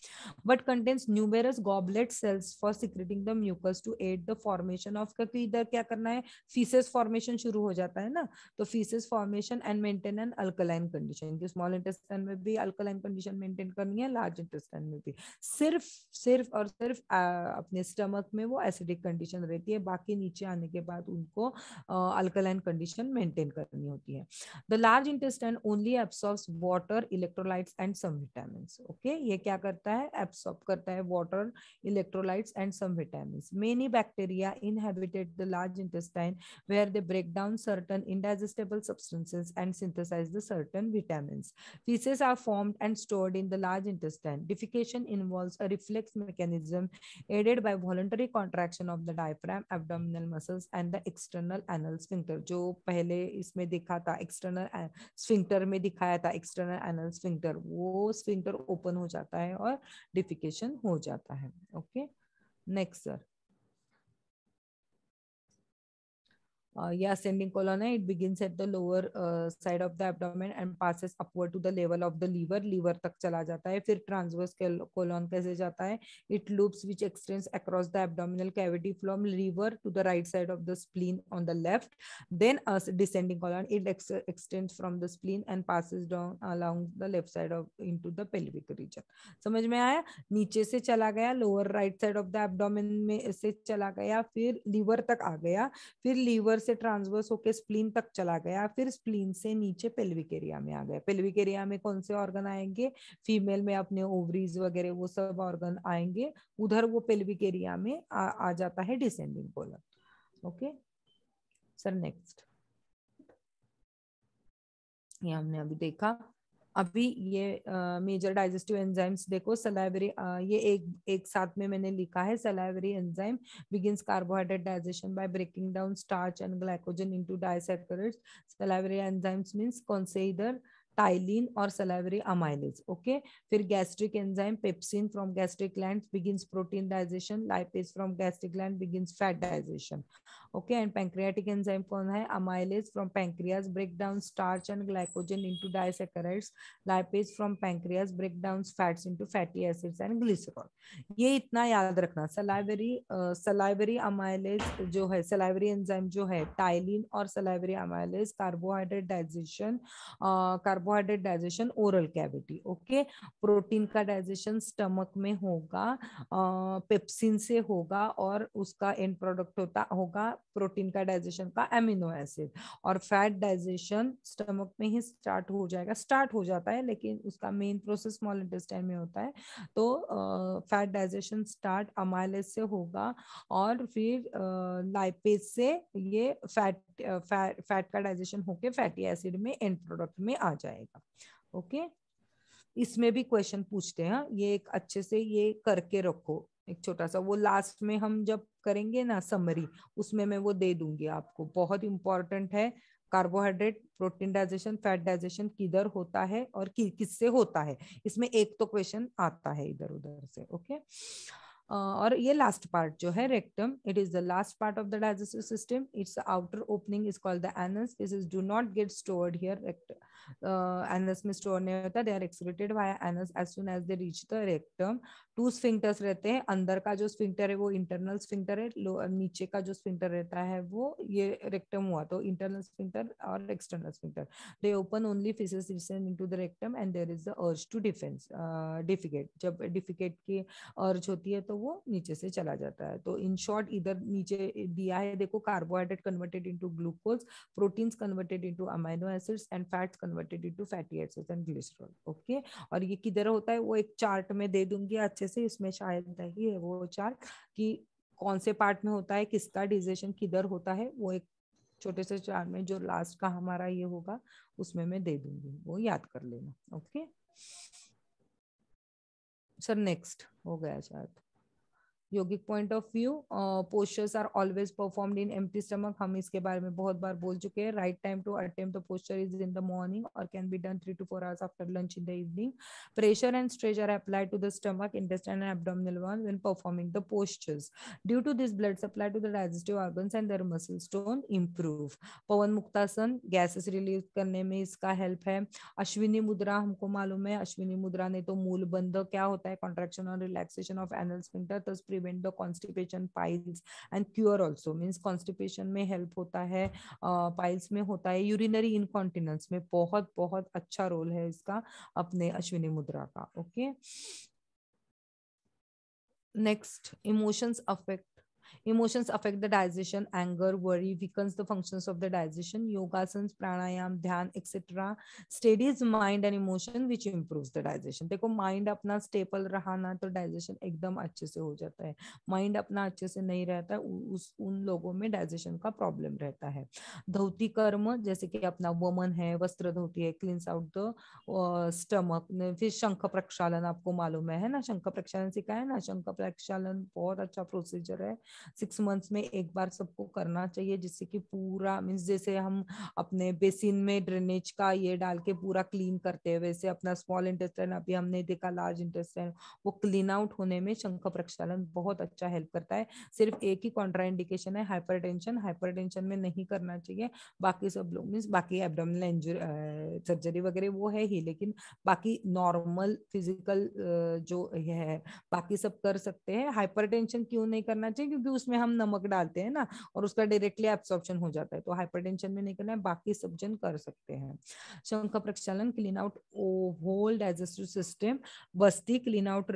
but contents numerous goblet cells for secreting the mucus to aid the formation of क्योंकि इधर क्या करना है फीसेस फॉर्मेशन शुरू हो जाता है ना तो faeces formation and maintain an alkaline condition की स्मॉल इंटेस्टाइन में भी अल्कलाइन कंडीशन मेंटेन करनी है लार्ज इंटेस्टाइन में भी सिर्फ सिर्फ और सिर्फ आ, अपने स्टमक में वो एसिडिक कंडीशन रहती है बाकी नीचे आने के बाद उनको Alkaline condition मेंटेन करनी होती है the large intestine only absorbs water electrolytes and some vitamin okay ये क्या करता है एब्सॉर्ब करता है water electrolytes and some vitamin many bacteria inhabit the large intestine where they break down certain indigestible substances and synthesize the certain vitamins. Feces are formed and stored in the large intestine. Defecation involves a reflex mechanism aided by voluntary contraction of the diaphragm, abdominal muscles, and the external external anal sphincter जो पहले इसमें देखा था external sphincter में दिखाया था external anal sphincter वो sphincter open हो जाता है और डिफिकेशन हो जाता है okay next sir Uh, yeah, ascending column, it begins at the lower uh, side of the abdomen and passes upward to the level of the liver. Liver tak chala jata hai fir transverse colon kaise jata hai It loops which extends across the abdominal cavity from liver to the right side of the spleen on the left. Then as descending colon, it ex extends from the spleen and passes down along the left side of into the pelvic region. samajh mein aaya niche se chala gaya lower right side of the abdomen mein se chala gaya fir liver tak aa gaya fir liver से transverse होके spleen तक चला गया फिर spleen से नीचे pelvic area में आ गया पेल्विक एरिया में कौन से ऑर्गन आएंगे फीमेल में अपने ओवरीज वगैरह वो सब ऑर्गन आएंगे उधर वो पेल्विक एरिया में आ, आ जाता है descending colon okay sir next ये हमने अभी देखा अभी ये मेजर डाइजेस्टिव एंजाइम्स देखो सलाइवरी ये एक एक साथ में मैंने लिखा है salivary enzyme begins carbohydrate digestion by breaking down starch and glycogen into disaccharides salivary enzymes means इधर टाइलिन और सलाइवरी अमाइलेज ओके फिर gastric enzyme pepsin from gastric gland begins protein digestion lipase from gastric gland begins fat digestion okay and pancreatic enzyme कौन है amylase from pancreas break down starch and glycogen into disaccharides lipase from pancreas break down fats into fatty acids and glycerol ये इतना याद रखना salivary salivary amylase जो है salivary enzyme जो है टाइलिन और salivary amylase carbohydrate digestion carbo carbohydrate digestion oral cavity okay protein का डाइजेशन स्टमक में होगा पेप्सिन से होगा और उसका एंड प्रोडक्ट होता होगा प्रोटीन का डाइजेशन का एमिनो एसिड और फैट डाइजेशन स्टमक में ही स्टार्ट हो जाएगा स्टार्ट हो जाता है लेकिन उसका मेन प्रोसेस स्मॉल इंटेस्टाइन में होता है तो फैट डाइजेशन स्टार्ट अमाइलेज से होगा और फिर लाइपेज से ये फैट फैट फैट का डाइजेशन होके फैटी एसिड में एंड प्रोडक्ट में आ जाएगा जाएगा ओके इसमें भी क्वेश्चन पूछते हैं ये एक अच्छे से ये करके रखो एक छोटा सा वो लास्ट में हम जब करेंगे ना समरी उसमें मैं वो दे दूंगी आपको बहुत इंपॉर्टेंट है carbohydrate protein digestion fat digestion किधर होता है और कि, किससे होता है इसमें एक तो क्वेश्चन आता है इधर उधर से ओके और ये लास्ट पार्ट जो है rectum it is the last part of the digestive system its outer opening is called the anus this is do not get stored here rectum uh, anus mistroneuta they are excreted via anus as soon as they reach the rectum two sphincters अंदर का जो sphincter है वो internal sphincter है uh, नीचे का जो sphincter रहता है वो ये रेक्टम हुआ तो इंटरनल स्फिंक्टर और external sphincter they open only faeces recent into the rectum and there is the to defence defecate जब डिफिकेट की अर्ज होती है तो वो नीचे से चला जाता है तो इन शॉर्ट इधर नीचे दिया है देखो carbohydrate converted into glucose proteins converted into amino acids and fats converted into fatty acid and glycerol okay और ये किधर होता है वो एक चार्ट में दे दूंगी अच्छे से इसमें शायद नहीं है वो चार्ट कि कौन से पार्ट में होता है किसका डिजेशन किधर होता है वो एक छोटे से चार में जो लास्ट का हमारा ये होगा उसमें मैं दे दूंगी वो याद कर लेना ओके सर नेक्स्ट हो गया शायद yogic point of view postures are always performed in empty stomach हम इसके बारे में बहुत बार बोल चुके हैं right time to attempt the posture is in the morning or can be done three to four hours after lunch in the evening pressure and stretch are applied to the stomach intestine and abdominal one when performing the postures due to this blood supply to the digestive organs and their muscles tone improve Pawanmuktasana gases release करने में इसका help है अश्विनी मुद्रा हमको मालूम है अश्विनी मुद्रा ने तो मूल बंध क्या होता है कॉन्ट्रेक्शन और relaxation of anal sphincter prevent the constipation piles and cure also means constipation में हेल्प होता है पाइल्स में होता है यूरिनरी इनकॉन्टिनेंस में बहुत बहुत अच्छा रोल है इसका अपने अश्विनी मुद्रा का okay next emotions affect emotions affect the digestion anger worry weakens the functions of the digestion yogasans pranayam dhyan etc steadies mind and emotion which improves the digestion देखो mind अपना stable रहा ना तो digestion एकदम अच्छे से हो जाता है mind अपना अच्छे से नहीं रहता उस उन लोगों में digestion का problem रहता है धौती कर्म जैसे कि अपना वमन है वस्त्र धोती है क्लींस आउट द स्टमक फिर शंख प्रक्षालन आपको मालूम है ना शंख प्रक्षालन सिखाया ना शंख प्रक्षालन बहुत अच्छा प्रोसीजर है सिक्स मंथ्स में एक बार सबको करना चाहिए जिससे कि पूरा मीन्स जैसे हम अपने बेसिन में ड्रेनेज का ये डाल के पूरा क्लीन करते हैं वैसे अपना स्मॉल इंटेस्टाइन अभी हमने देखा लार्ज इंटेस्टाइन वो क्लीन आउट होने में शंख प्रक्षालन बहुत अच्छा हेल्प करता है सिर्फ एक ही कॉन्ट्राइंडेशन है हाइपर टेंशन हाइपर टेंशन में नहीं करना चाहिए बाकी सब लोग मीन्स बाकी एबडोमिनल सर्जरी वगैरह वो है ही लेकिन बाकी नॉर्मल फिजिकल जो है बाकी सब कर सकते हैं हाइपरटेंशन क्यों नहीं करना चाहिए क्योंकि भी उसमें हम नमक डालते हैं ना और उसका डायरेक्टली एब्सॉर्प्शन हो जाता है तो हाइपरटेंशन में नहीं करना है बाकी सब जन कर सकते हैं Shankha Prakshalana clean out whole digestive system Basti clean out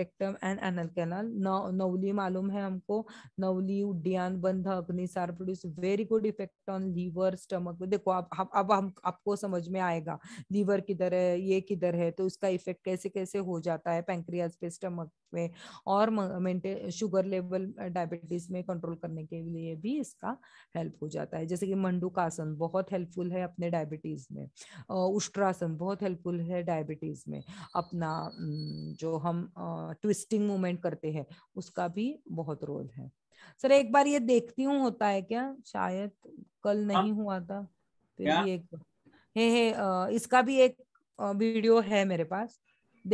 rectum and anal canal Nauli मालूम है हमको Nauli Uddiyana Bandha Agnisara produce very good effect on liver stomach देखो अब अब आप, हम आपको समझ में आएगा लीवर किधर है ये किधर है तो उसका इफेक्ट कैसे कैसे हो जाता है पैंक्रियाज पे स्टमक में और मेंटेन शुगर लेवल डायबिटीज में कंट्रोल करने के लिए भी इसका हेल्प हो जाता है जैसे कि मंडूकासन बहुत हेल्पफुल है अपने डायबिटीज में उष्ट्रासन बहुत हेल्पफुल है डायबिटीज में अपना जो हम ट्विस्टिंग मूवमेंट करते हैं उसका भी बहुत रोल है सर एक बार ये देखती हूँ होता है क्या शायद कल नहीं हाँ। हुआ था फिर भी एक हे हे इसका भी एक वीडियो है मेरे पास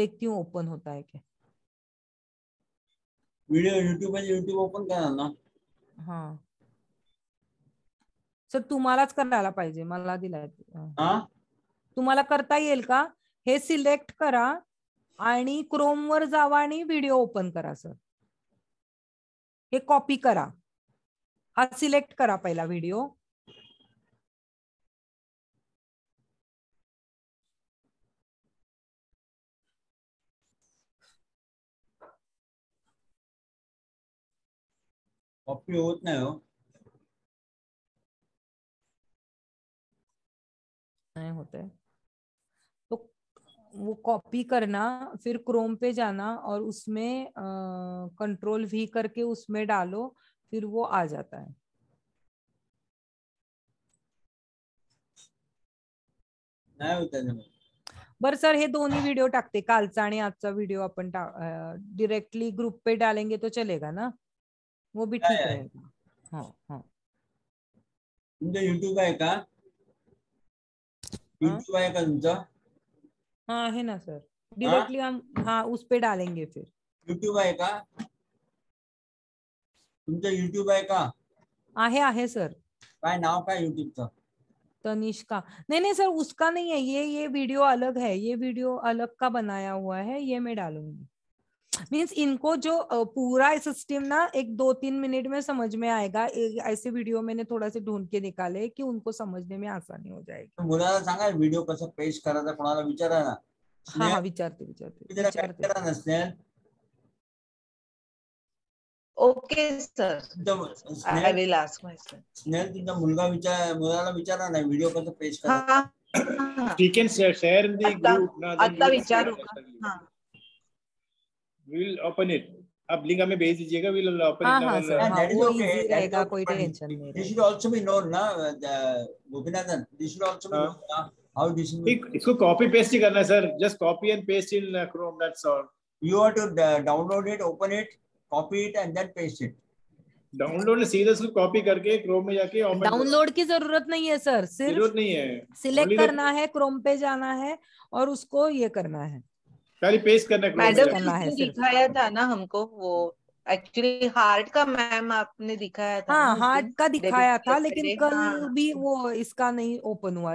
देखती हूँ ओपन होता है क्या व्हिडिओ युट्यूब युट्यूब ओपन करणार ना हा सर तुम्हालाच करायला पाहिजे मला दिलाय तुम्हाला करता येईल का हे सिलेक्ट करा आणि क्रोम वर जावा आणि व्हिडिओ ओपन करा सर हे कॉपी करा हा सिलेक्ट करा पहिला व्हिडिओ कॉपी होत नाही हो नहीं होते तो वो कॉपी करना फिर क्रोम पे जाना और उसमें कंट्रोल वी करके उसमें डालो फिर वो आ जाता है बर सर हे दोन्ही व्हिडिओ टाकते कालचा आणि आजचा व्हिडिओ आपण डिरेक्टली ग्रुप पे डालेंगे तो चलेगा ना वो भी ठीक रहेगा हाँ हाँ तुमचं युट्यूब आहे का आहे का हाँ, हाँ ना सर डायरेक्टली हाँ? हम हाँ उस पे डालेंगे फिर यूट्यूब आहे का आहे का आहे आहे सर काय नाव काय युट्यूबचं तनिष्का नहीं नहीं सर उसका नहीं है ये ये वीडियो अलग है ये वीडियो अलग का बनाया हुआ है ये मैं डालूंगी मीन्स इनको जो पूरा सिस्टम ना एक दो तीन मिनट में समझ में आएगा ऐसे वीडियो मैंने थोड़ा से ढूंढ के निकाले कि उनको समझने में आसानी हो जाएगी तो मुलाला सांगा वीडियो कसा पेश करा करायचा कोणाला विचारा ना हा हा विचारते विचारते विचारते Snehal okay sir I will ask my sir Snehal तुझा मुलगा विचार मुलाला विचारा ना वीडियो कसा पेश करा she can share in the group ना आता विचारू का विल ओपन इट आप लिंक हमें भेज दीजिएगा विल ओपन इट हां सर दैट इज ओके रहेगा कोई टेंशन नहीं this should also be known ना Gopinathan this should also be known how this इसको कॉपी पेस्ट ही करना है sir just copy and paste in Chrome that's all you have to download it open it copy it and then paste it download सीधा उसको copy करके Chrome में जाके download की जरूरत नहीं है सर सिर्फ जरूरत नहीं है सिलेक्ट करना है क्रोम पे जाना है और उसको ये करना है पहले पेश करना मैडम करना दिखाया था ना हमको वो एक्चुअली हार्ट का मैम आपने दिखाया था हाँ हार्ट का दिखाया था लेकिन कल हाँ। भी वो इसका नहीं ओपन हुआ